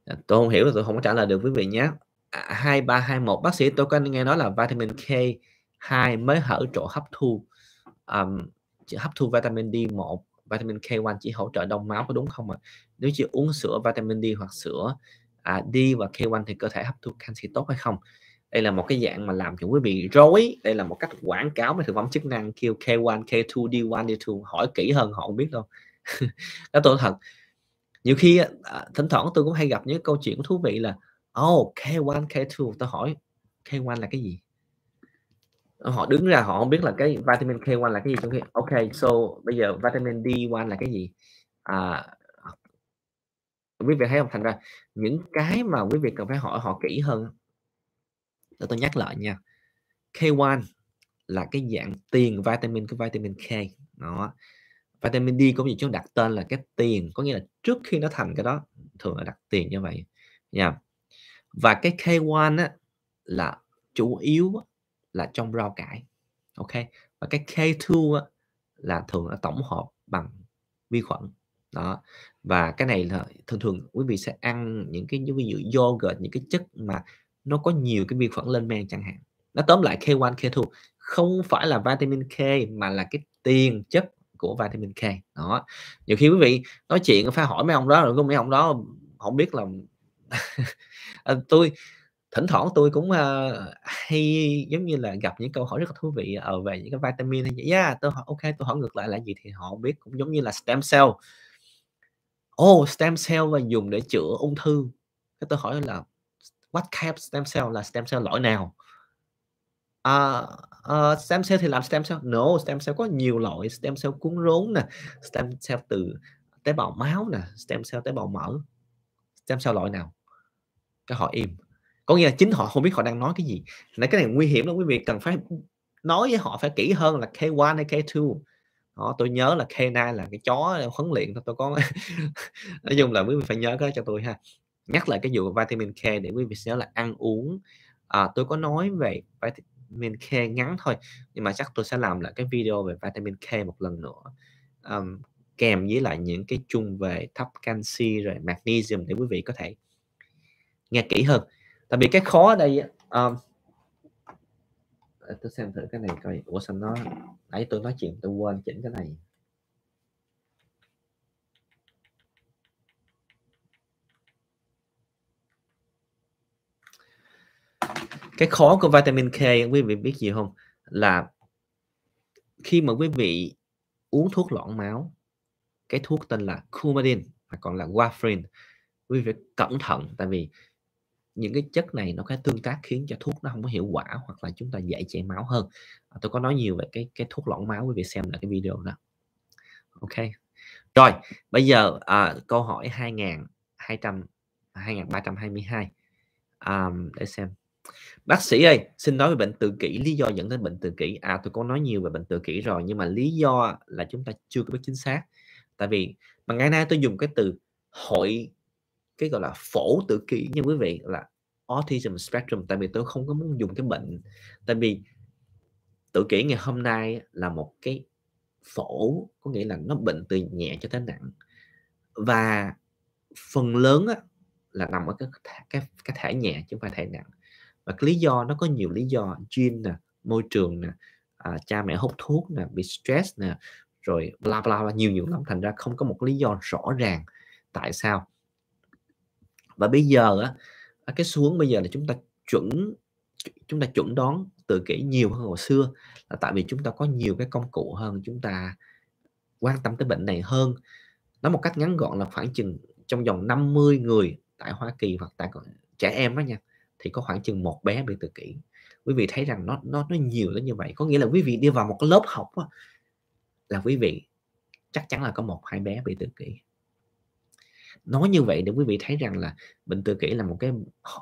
à, tôi không hiểu tôi không có trả lời được quý vị nhé à, 2321 bác sĩ tôi có nghe nói là vitamin K2 mới hỗ trợ hấp thu um, hấp thu vitamin D1 vitamin K1 chỉ hỗ trợ đông máu có đúng không ạ à? nếu chỉ uống sữa vitamin D hoặc sữa à, D và K1 thì cơ thể hấp thu canxi tốt hay không đây là một cái dạng mà làm cho quý vị rối đây là một cách quảng cáo mấy thực phẩm chức năng kêu K1 K2 D1 D2 hỏi kỹ hơn họ không biết đâu đó [LAUGHS] tôi thật nhiều khi à, thỉnh thoảng tôi cũng hay gặp những câu chuyện thú vị là oh K1 K2 tôi hỏi K1 là cái gì họ đứng ra họ không biết là cái vitamin K1 là cái gì trong khi ok so bây giờ vitamin D1 là cái gì à, quý vị thấy không thành ra những cái mà quý vị cần phải hỏi họ kỹ hơn để tôi nhắc lại nha K1 là cái dạng tiền vitamin của vitamin K đó vitamin D cũng như chúng đặt tên là cái tiền có nghĩa là trước khi nó thành cái đó thường là đặt tiền như vậy nha và cái K1 á, là chủ yếu là trong rau cải ok và cái K2 á, là thường là tổng hợp bằng vi khuẩn đó và cái này là thường thường quý vị sẽ ăn những cái ví dụ yogurt những cái chất mà nó có nhiều cái vi khuẩn lên men chẳng hạn nó tóm lại K1 K2 không phải là vitamin K mà là cái tiền chất của vitamin K đó nhiều khi quý vị nói chuyện phải hỏi mấy ông đó rồi có mấy ông đó không biết là [LAUGHS] ờ, tôi thỉnh thoảng tôi cũng uh, hay giống như là gặp những câu hỏi rất là thú vị ở ờ, về những cái vitamin hay vậy yeah, tôi hỏi ok tôi hỏi ngược lại là gì thì họ biết cũng giống như là stem cell oh, stem cell và dùng để chữa ung thư cái tôi hỏi là what kind stem cell là stem cell loại nào uh, uh, stem cell thì làm stem cell no stem cell có nhiều loại stem cell cuốn rốn nè stem cell từ tế bào máu nè stem cell tế bào mỡ stem cell loại nào cái họ im có nghĩa là chính họ không biết họ đang nói cái gì nên cái này nguy hiểm lắm quý vị cần phải nói với họ phải kỹ hơn là K1 hay K2 đó, tôi nhớ là K9 là cái chó huấn luyện tôi có [LAUGHS] nói chung là quý vị phải nhớ cái cho tôi ha nhắc lại cái vụ vitamin K để quý vị nhớ là ăn uống à, tôi có nói về vitamin K ngắn thôi nhưng mà chắc tôi sẽ làm lại cái video về vitamin K một lần nữa um, kèm với lại những cái chung về thấp canxi rồi magnesium để quý vị có thể nghe kỹ hơn tại vì cái khó ở đây um, tôi xem thử cái này coi ủa sao nó nãy tôi nói chuyện tôi quên chỉnh cái này cái khó của vitamin K quý vị biết gì không là khi mà quý vị uống thuốc loãng máu cái thuốc tên là Coumadin hoặc còn là Warfarin quý vị cẩn thận tại vì những cái chất này nó có tương tác khiến cho thuốc nó không có hiệu quả hoặc là chúng ta dễ chảy máu hơn à, tôi có nói nhiều về cái cái thuốc loãng máu quý vị xem lại cái video đó ok rồi bây giờ à, câu hỏi 2200 2322 um, à, để xem bác sĩ ơi xin nói về bệnh tự kỷ lý do dẫn đến bệnh tự kỷ à tôi có nói nhiều về bệnh tự kỷ rồi nhưng mà lý do là chúng ta chưa có biết chính xác tại vì mà ngày nay tôi dùng cái từ hội cái gọi là phổ tự kỷ như quý vị là autism spectrum tại vì tôi không có muốn dùng cái bệnh tại vì tự kỷ ngày hôm nay là một cái phổ có nghĩa là nó bệnh từ nhẹ cho tới nặng và phần lớn á, là nằm ở cái, cái cái thể nhẹ chứ không phải thể nặng và cái lý do nó có nhiều lý do gene nè môi trường nè à, cha mẹ hút thuốc nè bị stress nè rồi bla bla bla nhiều nhiều lắm thành ra không có một lý do rõ ràng tại sao và bây giờ á à, cái xuống bây giờ là chúng ta chuẩn chúng ta chuẩn đoán tự kỷ nhiều hơn hồi xưa là tại vì chúng ta có nhiều cái công cụ hơn chúng ta quan tâm tới bệnh này hơn nói một cách ngắn gọn là khoảng chừng trong vòng 50 người tại Hoa Kỳ hoặc tại trẻ em đó nha thì có khoảng chừng một bé bị tự kỷ quý vị thấy rằng nó nó nó nhiều đến như vậy có nghĩa là quý vị đi vào một cái lớp học đó, là quý vị chắc chắn là có một hai bé bị tự kỷ nói như vậy để quý vị thấy rằng là bệnh tự kỷ là một cái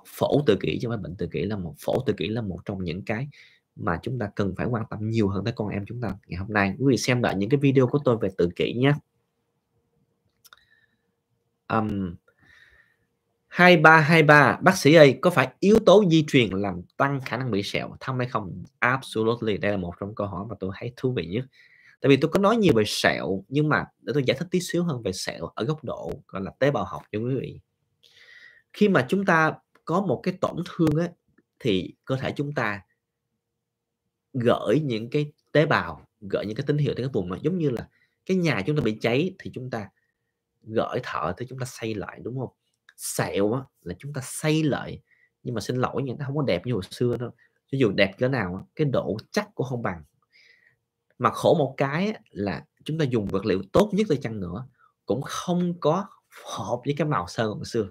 phổ tự kỷ chứ không bệnh tự kỷ là một phổ tự kỷ là một trong những cái mà chúng ta cần phải quan tâm nhiều hơn tới con em chúng ta ngày hôm nay quý vị xem lại những cái video của tôi về tự kỷ nhé um, 2323 bác sĩ ơi có phải yếu tố di truyền làm tăng khả năng bị sẹo thâm hay không absolutely đây là một trong câu hỏi mà tôi thấy thú vị nhất tại vì tôi có nói nhiều về sẹo nhưng mà để tôi giải thích tí xíu hơn về sẹo ở góc độ gọi là tế bào học cho quý vị khi mà chúng ta có một cái tổn thương ấy, thì cơ thể chúng ta gửi những cái tế bào gửi những cái tín hiệu tới cái vùng mà giống như là cái nhà chúng ta bị cháy thì chúng ta gửi thợ thì chúng ta xây lại đúng không sẹo á, là chúng ta xây lại nhưng mà xin lỗi nhưng nó không có đẹp như hồi xưa đâu cho dù đẹp cỡ nào cái độ chắc cũng không bằng mà khổ một cái là chúng ta dùng vật liệu tốt nhất đi chăng nữa cũng không có hợp với cái màu sơn hồi xưa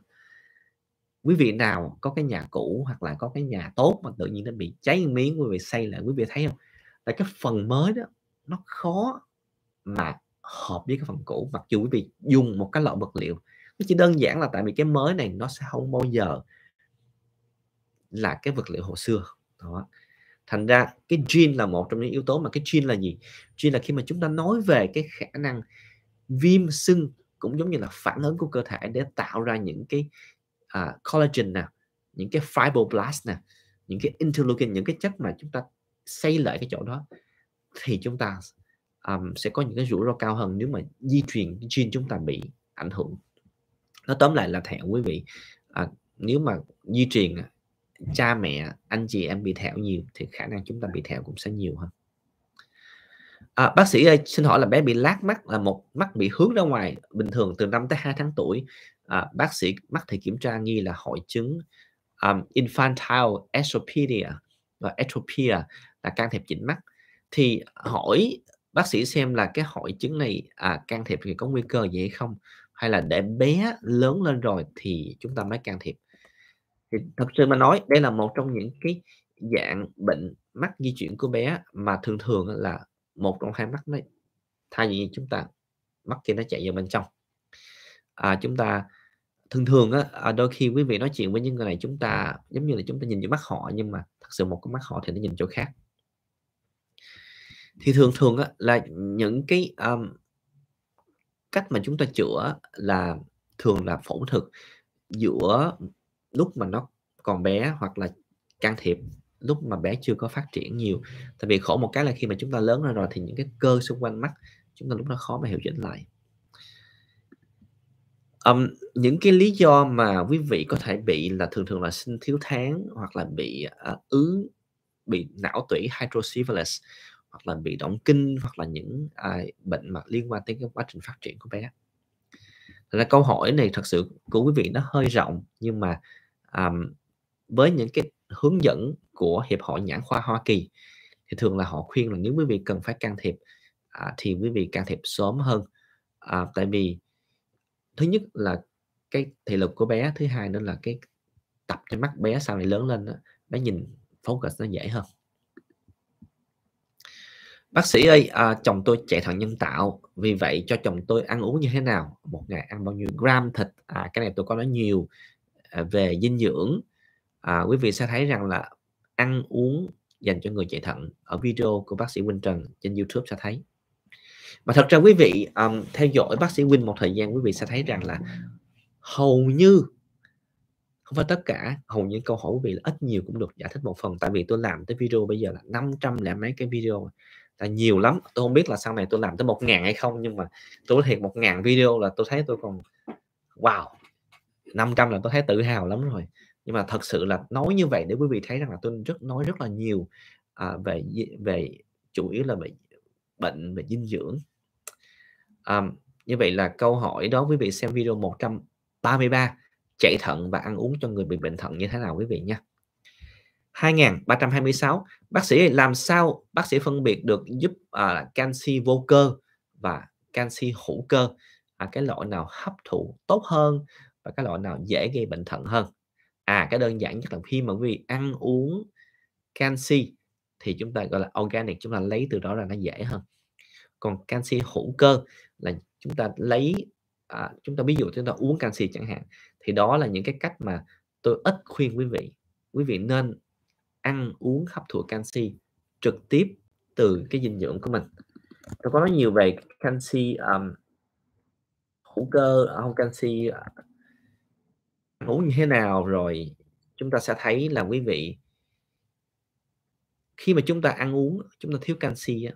quý vị nào có cái nhà cũ hoặc là có cái nhà tốt mà tự nhiên nó bị cháy miếng quý vị xây lại quý vị thấy không là cái phần mới đó nó khó mà hợp với cái phần cũ mặc dù quý vị dùng một cái loại vật liệu chỉ đơn giản là tại vì cái mới này nó sẽ không bao giờ là cái vật liệu hồi xưa đó thành ra cái gene là một trong những yếu tố mà cái gene là gì gene là khi mà chúng ta nói về cái khả năng viêm sưng cũng giống như là phản ứng của cơ thể để tạo ra những cái uh, collagen nè những cái fibroblast nè những cái interleukin những cái chất mà chúng ta xây lại cái chỗ đó thì chúng ta um, sẽ có những cái rủi ro cao hơn nếu mà di truyền gene chúng ta bị ảnh hưởng nó tóm lại là thẹo quý vị à, nếu mà di truyền cha mẹ anh chị em bị thẹo nhiều thì khả năng chúng ta bị thẹo cũng sẽ nhiều hơn à, bác sĩ ơi xin hỏi là bé bị lát mắt là một mắt bị hướng ra ngoài bình thường từ 5 tới 2 tháng tuổi à, bác sĩ mắt thì kiểm tra nghi là hội chứng um, infantile estropedia và atropia à, là can thiệp chỉnh mắt thì hỏi bác sĩ xem là cái hội chứng này à, can thiệp thì có nguy cơ gì hay không hay là để bé lớn lên rồi thì chúng ta mới can thiệp thì thật sự mà nói đây là một trong những cái dạng bệnh mắt di chuyển của bé mà thường thường là một trong hai mắt đấy thay vì chúng ta mắt kia nó chạy vào bên trong à, chúng ta thường thường á à, đôi khi quý vị nói chuyện với những người này chúng ta giống như là chúng ta nhìn vào mắt họ nhưng mà thật sự một cái mắt họ thì nó nhìn chỗ khác thì thường thường á, là những cái um, cách mà chúng ta chữa là thường là phẫu thuật giữa lúc mà nó còn bé hoặc là can thiệp lúc mà bé chưa có phát triển nhiều tại vì khổ một cái là khi mà chúng ta lớn ra rồi thì những cái cơ xung quanh mắt chúng ta lúc đó khó mà hiệu chỉnh lại um, những cái lý do mà quý vị có thể bị là thường thường là sinh thiếu tháng hoặc là bị uh, ứ bị não tủy hydrocephalus hoặc là bị động kinh hoặc là những à, bệnh mà liên quan tới cái quá trình phát triển của bé Thật ra câu hỏi này thật sự của quý vị nó hơi rộng nhưng mà um, với những cái hướng dẫn của hiệp hội nhãn khoa Hoa Kỳ thì thường là họ khuyên là nếu quý vị cần phải can thiệp à, thì quý vị can thiệp sớm hơn à, tại vì thứ nhất là cái thị lực của bé thứ hai nữa là cái tập trên mắt bé sau này lớn lên đó, bé nhìn focus nó dễ hơn bác sĩ ơi à, chồng tôi chạy thận nhân tạo vì vậy cho chồng tôi ăn uống như thế nào một ngày ăn bao nhiêu gram thịt à, cái này tôi có nói nhiều à, về dinh dưỡng à, quý vị sẽ thấy rằng là ăn uống dành cho người chạy thận ở video của bác sĩ Quỳnh Trần trên YouTube sẽ thấy mà thật ra quý vị um, theo dõi bác sĩ Quỳnh một thời gian quý vị sẽ thấy rằng là hầu như không phải tất cả hầu như câu hỏi quý vị là ít nhiều cũng được giải thích một phần tại vì tôi làm tới video bây giờ là 500 lẻ mấy cái video là nhiều lắm tôi không biết là sau này tôi làm tới một ngàn hay không nhưng mà tôi thiệt một ngàn video là tôi thấy tôi còn wow 500 là tôi thấy tự hào lắm rồi nhưng mà thật sự là nói như vậy để quý vị thấy rằng là tôi rất nói rất là nhiều à, về về chủ yếu là về bệnh về dinh dưỡng à, như vậy là câu hỏi đó quý vị xem video 133 chạy thận và ăn uống cho người bị bệnh thận như thế nào quý vị nhé 2326 bác sĩ làm sao bác sĩ phân biệt được giúp à, canxi vô cơ và canxi hữu cơ à, cái loại nào hấp thụ tốt hơn và cái loại nào dễ gây bệnh thận hơn à cái đơn giản nhất là khi mà quý vị ăn uống canxi thì chúng ta gọi là organic chúng ta lấy từ đó là nó dễ hơn còn canxi hữu cơ là chúng ta lấy à, chúng ta ví dụ chúng ta uống canxi chẳng hạn thì đó là những cái cách mà tôi ít khuyên quý vị quý vị nên ăn uống hấp thụ canxi trực tiếp từ cái dinh dưỡng của mình tôi có nói nhiều về canxi um, hữu cơ à, không canxi à, uống như thế nào rồi chúng ta sẽ thấy là quý vị khi mà chúng ta ăn uống chúng ta thiếu canxi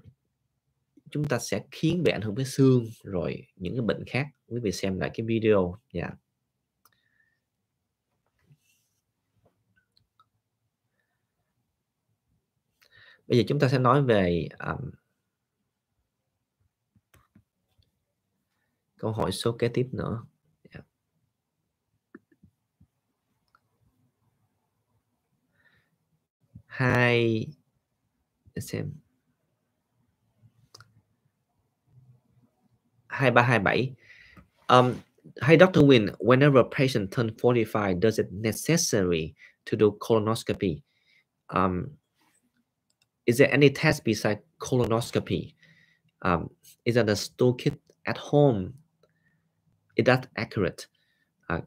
chúng ta sẽ khiến bị ảnh hưởng với xương rồi những cái bệnh khác quý vị xem lại cái video nha dạ. yeah. bây giờ chúng ta sẽ nói về um, câu hỏi số kế tiếp nữa yeah. Dạ. hai xem hai ba hai bảy um hi Dr. Win whenever a patient turns 45 does it necessary to do colonoscopy um Is there any test besides colonoscopy? Um, is that a stool kit at home? Is that accurate? À,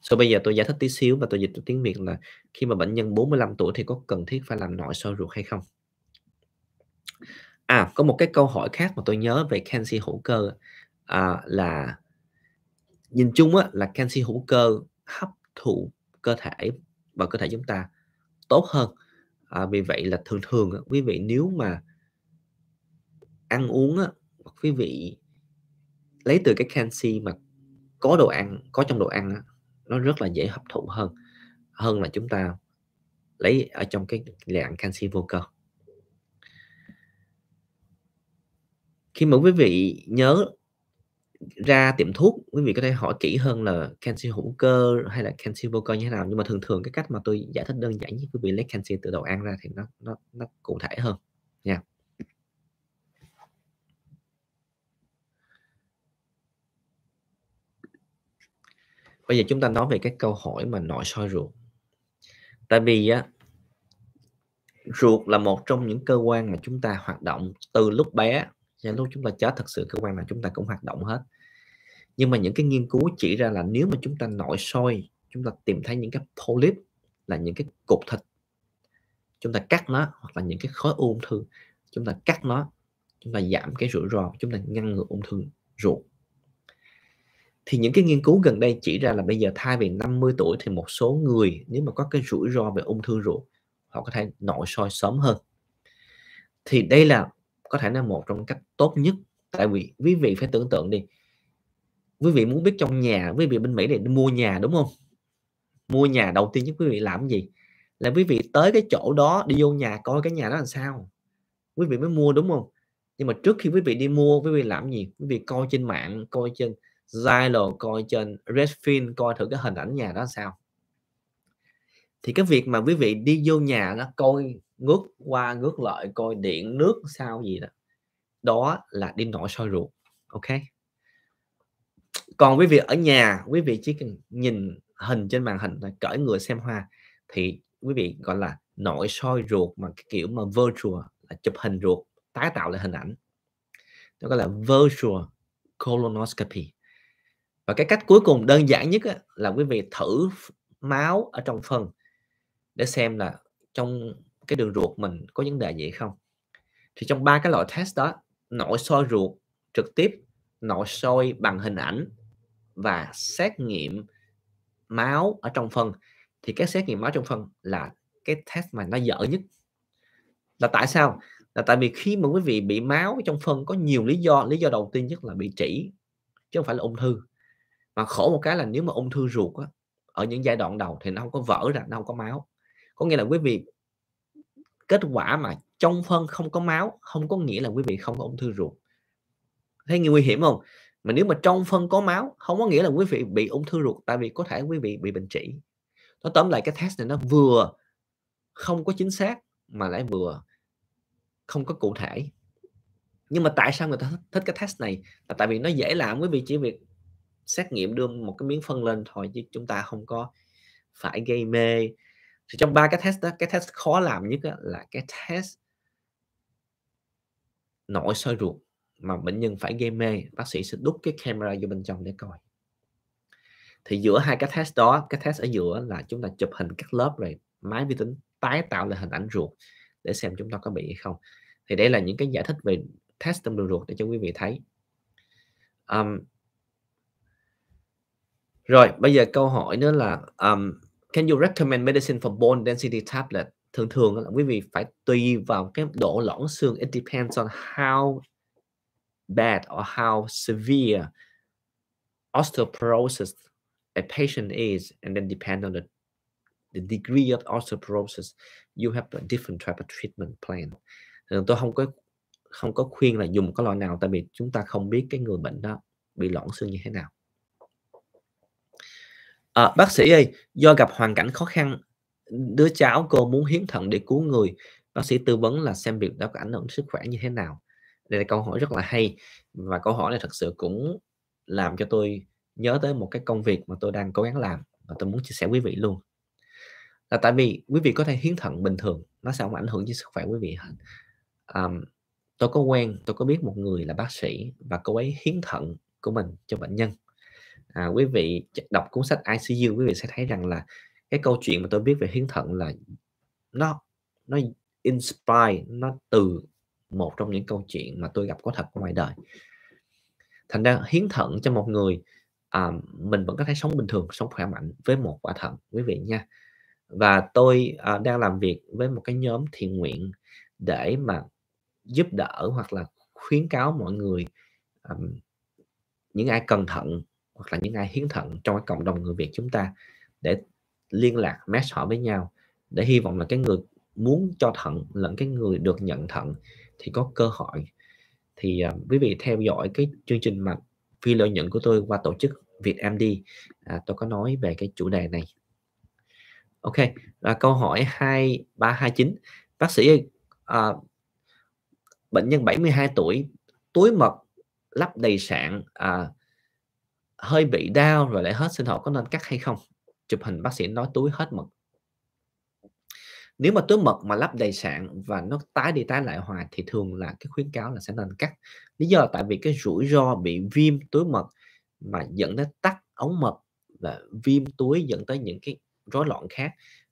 so bây giờ tôi giải thích tí xíu và tôi dịch từ tiếng Việt là khi mà bệnh nhân 45 tuổi thì có cần thiết phải làm nội soi ruột hay không? À, có một cái câu hỏi khác mà tôi nhớ về canxi hữu cơ à, là nhìn chung á, là canxi hữu cơ hấp thụ cơ thể và cơ thể chúng ta tốt hơn à, vì vậy là thường thường quý vị nếu mà ăn uống á, quý vị lấy từ cái canxi mà có đồ ăn có trong đồ ăn nó rất là dễ hấp thụ hơn hơn là chúng ta lấy ở trong cái dạng canxi vô cơ khi mà quý vị nhớ ra tiệm thuốc quý vị có thể hỏi kỹ hơn là canxi hữu cơ hay là canxi vô cơ như thế nào nhưng mà thường thường cái cách mà tôi giải thích đơn giản nhất quý vị lấy canxi từ đầu ăn ra thì nó nó nó cụ thể hơn nha yeah. bây giờ chúng ta nói về cái câu hỏi mà nội soi ruột tại vì á ruột là một trong những cơ quan mà chúng ta hoạt động từ lúc bé những dạ, lúc chúng ta chết thật sự cơ quan nào chúng ta cũng hoạt động hết nhưng mà những cái nghiên cứu chỉ ra là nếu mà chúng ta nội soi chúng ta tìm thấy những cái polyp là những cái cục thịt chúng ta cắt nó hoặc là những cái khối u ung thư chúng ta cắt nó chúng ta giảm cái rủi ro chúng ta ngăn ngừa ung thư ruột thì những cái nghiên cứu gần đây chỉ ra là bây giờ thay vì 50 tuổi thì một số người nếu mà có cái rủi ro về ung thư ruột họ có thể nội soi sớm hơn thì đây là có thể là một trong cách tốt nhất tại vì quý vị phải tưởng tượng đi quý vị muốn biết trong nhà quý vị bên mỹ để mua nhà đúng không mua nhà đầu tiên nhất quý vị làm gì là quý vị tới cái chỗ đó đi vô nhà coi cái nhà đó làm sao quý vị mới mua đúng không nhưng mà trước khi quý vị đi mua quý vị làm gì quý vị coi trên mạng coi trên Zalo coi trên Redfin coi thử cái hình ảnh nhà đó sao thì cái việc mà quý vị đi vô nhà nó coi ngước qua ngước lại coi điện nước sao gì đó đó là đi nổi soi ruột ok còn quý vị ở nhà quý vị chỉ cần nhìn hình trên màn hình là cởi người xem hoa thì quý vị gọi là nội soi ruột mà cái kiểu mà virtual là chụp hình ruột tái tạo lại hình ảnh đó gọi là virtual colonoscopy và cái cách cuối cùng đơn giản nhất là quý vị thử máu ở trong phân để xem là trong cái đường ruột mình có vấn đề gì không thì trong ba cái loại test đó nội soi ruột trực tiếp nội soi bằng hình ảnh và xét nghiệm máu ở trong phân thì cái xét nghiệm máu trong phân là cái test mà nó dở nhất là tại sao là tại vì khi mà quý vị bị máu trong phân có nhiều lý do lý do đầu tiên nhất là bị trĩ chứ không phải là ung thư mà khổ một cái là nếu mà ung thư ruột á, ở những giai đoạn đầu thì nó không có vỡ ra nó không có máu có nghĩa là quý vị kết quả mà trong phân không có máu không có nghĩa là quý vị không có ung thư ruột thấy nguy hiểm không mà nếu mà trong phân có máu không có nghĩa là quý vị bị ung thư ruột tại vì có thể quý vị bị bệnh trĩ nó tóm lại cái test này nó vừa không có chính xác mà lại vừa không có cụ thể nhưng mà tại sao người ta thích cái test này là tại vì nó dễ làm quý vị chỉ việc xét nghiệm đưa một cái miếng phân lên thôi chứ chúng ta không có phải gây mê thì trong ba cái test đó cái test khó làm nhất là cái test nội soi ruột mà bệnh nhân phải gây mê bác sĩ sẽ đút cái camera vô bên trong để coi thì giữa hai cái test đó cái test ở giữa là chúng ta chụp hình các lớp rồi máy vi tính tái tạo lại hình ảnh ruột để xem chúng ta có bị hay không thì đây là những cái giải thích về test tâm đường ruột để cho quý vị thấy um, rồi bây giờ câu hỏi nữa là um, can you recommend medicine for bone density tablet thường thường là quý vị phải tùy vào cái độ loãng xương it depends on how bad or how severe osteoporosis a patient is and then depend on the the degree of osteoporosis you have a different type of treatment plan ờ, tôi không có không có khuyên là dùng cái loại nào tại vì chúng ta không biết cái người bệnh đó bị loãng xương như thế nào à, bác sĩ ơi do gặp hoàn cảnh khó khăn đứa cháu cô muốn hiến thận để cứu người bác sĩ tư vấn là xem việc đó có ảnh hưởng sức khỏe như thế nào đây là câu hỏi rất là hay và câu hỏi này thật sự cũng làm cho tôi nhớ tới một cái công việc mà tôi đang cố gắng làm và tôi muốn chia sẻ quý vị luôn là tại vì quý vị có thể hiến thận bình thường nó sẽ không ảnh hưởng đến sức khỏe quý vị hết um, tôi có quen tôi có biết một người là bác sĩ và cô ấy hiến thận của mình cho bệnh nhân à, quý vị đọc cuốn sách ICU quý vị sẽ thấy rằng là cái câu chuyện mà tôi biết về hiến thận là nó nó inspire nó từ một trong những câu chuyện mà tôi gặp có thật ngoài đời thành ra hiến thận cho một người à, mình vẫn có thể sống bình thường sống khỏe mạnh với một quả thận quý vị nha và tôi à, đang làm việc với một cái nhóm thiện nguyện để mà giúp đỡ hoặc là khuyến cáo mọi người um, những ai cần thận hoặc là những ai hiến thận trong cái cộng đồng người Việt chúng ta để liên lạc match họ với nhau để hy vọng là cái người muốn cho thận lẫn cái người được nhận thận thì có cơ hội thì uh, quý vị theo dõi cái chương trình mà phi lợi nhuận của tôi qua tổ chức Việt VietMD à, tôi có nói về cái chủ đề này ok là câu hỏi 2329 bác sĩ ơi, à, bệnh nhân 72 tuổi túi mật lắp đầy sạn à, hơi bị đau rồi lại hết sinh học có nên cắt hay không chụp hình bác sĩ nói túi hết mực nếu mà túi mật mà lắp đầy sạn và nó tái đi tái lại hoài thì thường là cái khuyến cáo là sẽ nên cắt lý do là tại vì cái rủi ro bị viêm túi mật mà dẫn đến tắc ống mật và viêm túi dẫn tới những cái rối loạn khác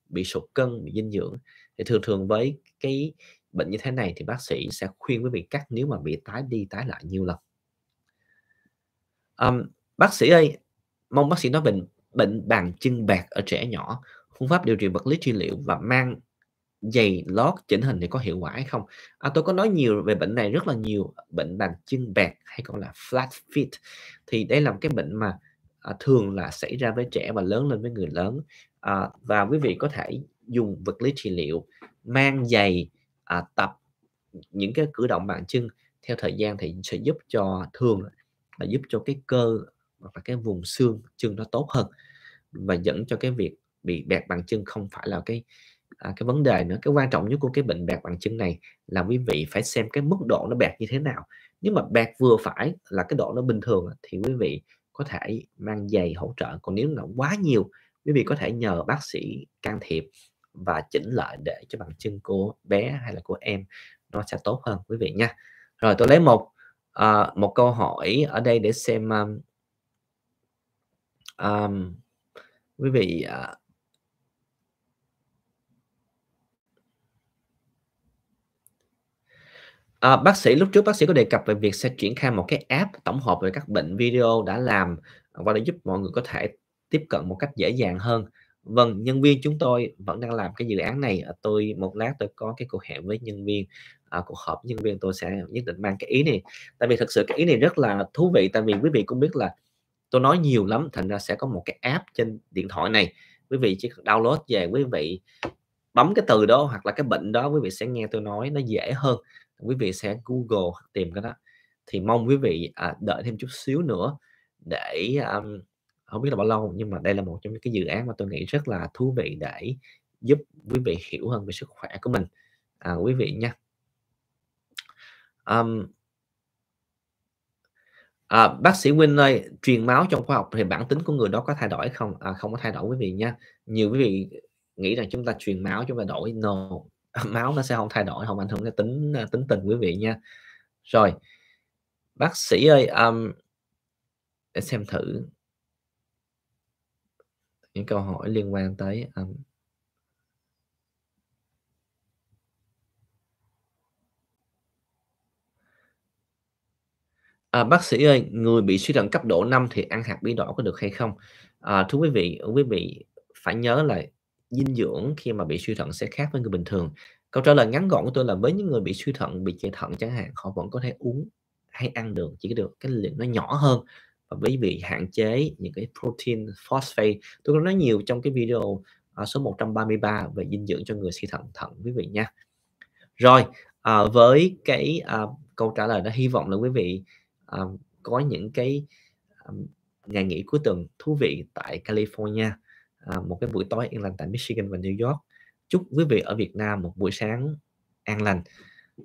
bị sụt cân bị dinh dưỡng thì thường thường với cái bệnh như thế này thì bác sĩ sẽ khuyên quý vị cắt nếu mà bị tái đi tái lại nhiều lần um, bác sĩ ơi mong bác sĩ nói bệnh bệnh bàn chân bạc ở trẻ nhỏ phương pháp điều trị vật lý trị liệu và mang giày lót chỉnh hình thì có hiệu quả hay không à, tôi có nói nhiều về bệnh này rất là nhiều bệnh bàn chân bạc hay còn là flat feet thì đây là một cái bệnh mà à, thường là xảy ra với trẻ và lớn lên với người lớn à, và quý vị có thể dùng vật lý trị liệu mang giày à, tập những cái cử động bàn chân theo thời gian thì sẽ giúp cho thường là giúp cho cái cơ hoặc là cái vùng xương chân nó tốt hơn và dẫn cho cái việc bị bẹt bằng chân không phải là cái à, cái vấn đề nữa cái quan trọng nhất của cái bệnh bẹt bằng chân này là quý vị phải xem cái mức độ nó bẹt như thế nào nếu mà bẹt vừa phải là cái độ nó bình thường thì quý vị có thể mang giày hỗ trợ còn nếu là quá nhiều quý vị có thể nhờ bác sĩ can thiệp và chỉnh lại để cho bằng chân của bé hay là của em nó sẽ tốt hơn quý vị nha rồi tôi lấy một uh, một câu hỏi ở đây để xem um, um, quý vị uh, À, bác sĩ lúc trước bác sĩ có đề cập về việc sẽ triển khai một cái app tổng hợp về các bệnh video đã làm và để giúp mọi người có thể tiếp cận một cách dễ dàng hơn. Vâng, nhân viên chúng tôi vẫn đang làm cái dự án này. Ờ, tôi một lát tôi có cái cuộc hẹn với nhân viên, à, cuộc họp nhân viên tôi sẽ nhất định mang cái ý này. Tại vì thật sự cái ý này rất là thú vị. Tại vì quý vị cũng biết là tôi nói nhiều lắm thành ra sẽ có một cái app trên điện thoại này quý vị chỉ cần download về quý vị bấm cái từ đó hoặc là cái bệnh đó quý vị sẽ nghe tôi nói nó dễ hơn quý vị sẽ google tìm cái đó thì mong quý vị à, đợi thêm chút xíu nữa để um, không biết là bao lâu nhưng mà đây là một trong những cái dự án mà tôi nghĩ rất là thú vị để giúp quý vị hiểu hơn về sức khỏe của mình à, quý vị nha um, à, bác sĩ Nguyên ơi truyền máu trong khoa học thì bản tính của người đó có thay đổi không à, không có thay đổi quý vị nha nhiều quý vị nghĩ rằng chúng ta truyền máu chúng ta đổi no [LAUGHS] máu nó sẽ không thay đổi không ảnh hưởng đến tính à, tính tình quý vị nha rồi bác sĩ ơi um, để xem thử những câu hỏi liên quan tới um, À, bác sĩ ơi, người bị suy thận cấp độ 5 thì ăn hạt bí đỏ có được hay không? À, thưa quý vị, quý vị phải nhớ là dinh dưỡng khi mà bị suy thận sẽ khác với người bình thường. Câu trả lời ngắn gọn của tôi là với những người bị suy thận, bị chạy thận chẳng hạn, họ vẫn có thể uống hay ăn được, chỉ được cái lượng nó nhỏ hơn và quý vị hạn chế những cái protein phosphate. Tôi có nói nhiều trong cái video à, số 133 về dinh dưỡng cho người suy thận thận quý vị nha. Rồi, à, với cái à, câu trả lời đó hy vọng là quý vị Ờ, có những cái um, ngày nghỉ cuối tuần thú vị tại California à, một cái buổi tối yên lành tại Michigan và New York chúc quý vị ở Việt Nam một buổi sáng an lành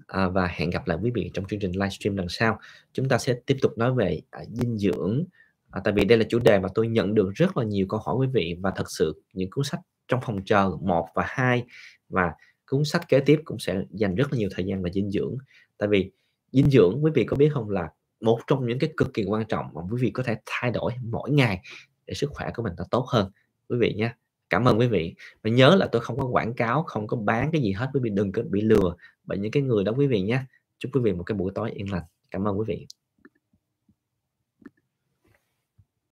à, và hẹn gặp lại quý vị trong chương trình livestream lần sau chúng ta sẽ tiếp tục nói về à, dinh dưỡng à, tại vì đây là chủ đề mà tôi nhận được rất là nhiều câu hỏi quý vị và thật sự những cuốn sách trong phòng chờ một và hai và cuốn sách kế tiếp cũng sẽ dành rất là nhiều thời gian về dinh dưỡng tại vì dinh dưỡng quý vị có biết không là một trong những cái cực kỳ quan trọng mà quý vị có thể thay đổi mỗi ngày để sức khỏe của mình nó tốt hơn quý vị nhé cảm ơn quý vị và nhớ là tôi không có quảng cáo không có bán cái gì hết quý vị đừng có bị lừa bởi những cái người đó quý vị nhé chúc quý vị một cái buổi tối yên lành cảm ơn quý vị